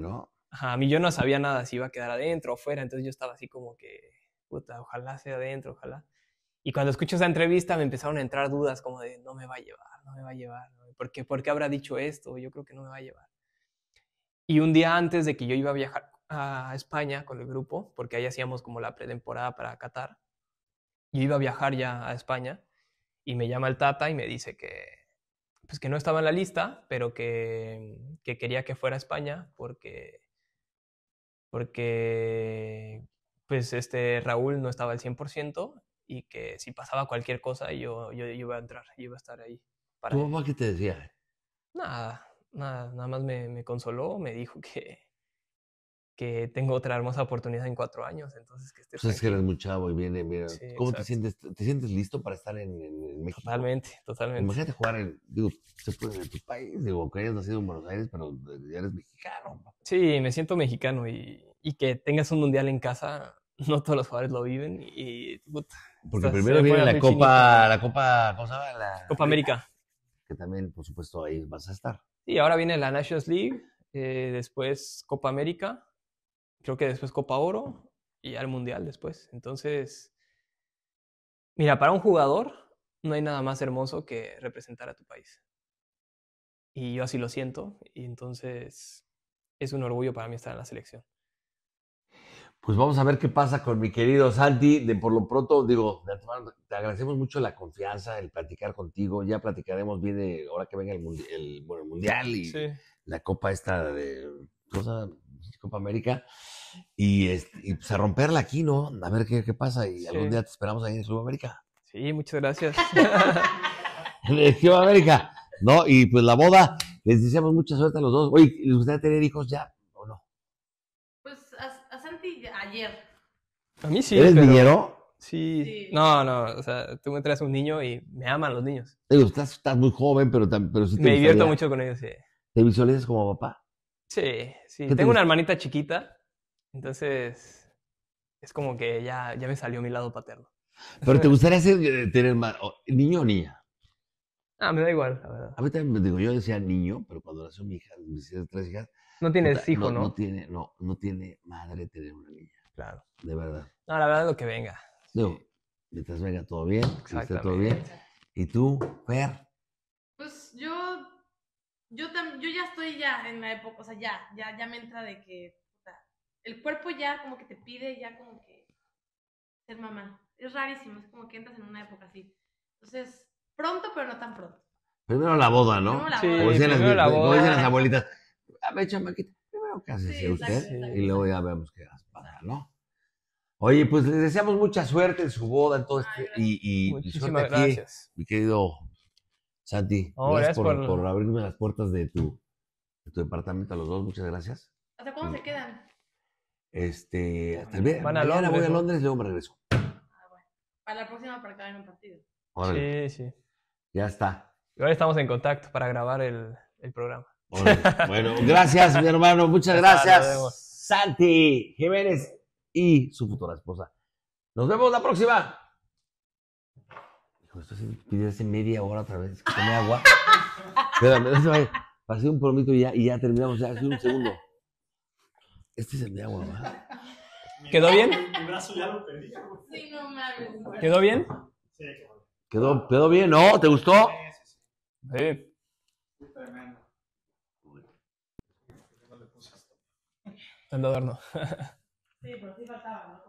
¿no? a mí yo no sabía nada si iba a quedar adentro o fuera, entonces yo estaba así como que, puta, ojalá sea adentro, ojalá. Y cuando escucho esa entrevista me empezaron a entrar dudas como de, no me va a llevar, no me va a llevar, ¿por qué, ¿por qué habrá dicho esto? Yo creo que no me va a llevar. Y un día antes de que yo iba a viajar a España con el grupo, porque ahí hacíamos como la pretemporada para Qatar, yo iba a viajar ya a España y me llama el Tata y me dice que, pues que no estaba en la lista, pero que, que quería que fuera a España porque porque pues este Raúl no estaba al 100% y que si pasaba cualquier cosa yo, yo, iba a entrar, yo iba a estar ahí. Para ¿Tu mamá que te decía? Nada, nada, nada más me consoló, me dijo que, que tengo otra hermosa oportunidad en cuatro años. Entonces, que estés. Pues es que eres muy chavo y viene, mira. ¿Cómo te sientes? ¿Te sientes listo para estar en, México? Totalmente, totalmente. Imagínate jugar en, digo, se puede en tu país, digo, que hayas nacido en Buenos Aires, pero ya eres mexicano. Sí, me siento mexicano y, que tengas un mundial en casa, <laughs> no todos los jugadores lo viven y. Porque primero viene la Copa, la Copa, ¿cómo se llama? Copa América. Que también, por supuesto, ahí vas a estar. Y ahora viene la Nations League, eh, después Copa América creo que después Copa Oro y al Mundial después. Entonces, mira, para un jugador no hay nada más hermoso que representar a tu país. Y yo así lo siento, y entonces es un orgullo para mí estar en la selección. Pues vamos a ver qué pasa con mi querido Santi. De por lo pronto, digo, te agradecemos mucho la confianza, el platicar contigo. Ya platicaremos bien ahora que venga el, Mundial y la Copa esta de cosa, Copa América, y, y pues a romperla aquí, ¿no? A ver qué, qué pasa y algún día te esperamos ahí en América. Sí, muchas gracias. <laughs> en América, ¿no? Y pues la boda, les deseamos mucha suerte a los dos. Oye, ¿les gustaría tener hijos ya o no? Pues a, Santi ayer. A mí sí. ¿Eres niñero? Sí. No, no, o sea, tú me traes un niño y me aman los niños. estás, muy joven, pero, pero Me divierto mucho con ellos, sí. ¿Te visualizas como papá? Sí, sí. Tengo una hermanita chiquita, entonces es como que ya, ya me salió mi lado paterno. Pero te <laughs> gustaría eh, tener niño o niña? Ah, me da igual, la verdad. A mí también, me digo, yo decía niño, pero cuando nació mi hija, mis tres hijas. No tienes hijo, no, ¿no? tiene, no, no tiene madre tener una niña. Claro. De verdad. No, la verdad es lo que venga. Digo, mientras venga todo bien, que esté todo bien. ¿Y tú, Fer? Pues yo yo, tam, yo ya estoy ya en la época, o sea, ya, ya, ya me entra de que el cuerpo ya como que te pide, ya como que ser mamá. Es rarísimo, es como que entras en una época así. Entonces, pronto, pero no tan pronto. Primero la boda, ¿no? sí, Como dicen las, las abuelitas, a ver, chamaquita, primero qué sí, usted y luego ya vemos qué vas para, ¿no? Oye, pues les deseamos mucha suerte en su boda, en todo este, y, y, suerte aquí, gracias. mi querido Santi, gracias, por, abrirme las puertas de tu, departamento a los dos, muchas gracias. ¿Hasta cuándo eh, se quedan? Este, hasta el viernes. Van a Londres, voy a Londres, luego me regreso. Ah, bueno. Para la próxima para que en un partido. Sí, sí. Ya está. Y ahora estamos en contacto para grabar el, programa. <laughs> Bueno, gracias, mi hermano. Muchas gracias. Santi Jiménez y su futura esposa. Nos vemos la próxima esto pues, se pidió hace media hora otra vez que tomé agua. <laughs> Espérame, no se vaya. Pasé un promito y ya, y ya terminamos. Ya, hace un segundo. Este es el de agua, ¿verdad? ¿Quedó bien? Mi brazo ya lo perdí. Sí, no mames. ¿Quedó bien? Sí, quedó ¿Quedó bien? ¿No? ¿Te gustó? Sí. sí, sí. Tremendo. ¿Qué puse? Tanto adorno. <laughs> sí, pero sí faltaba, ¿no?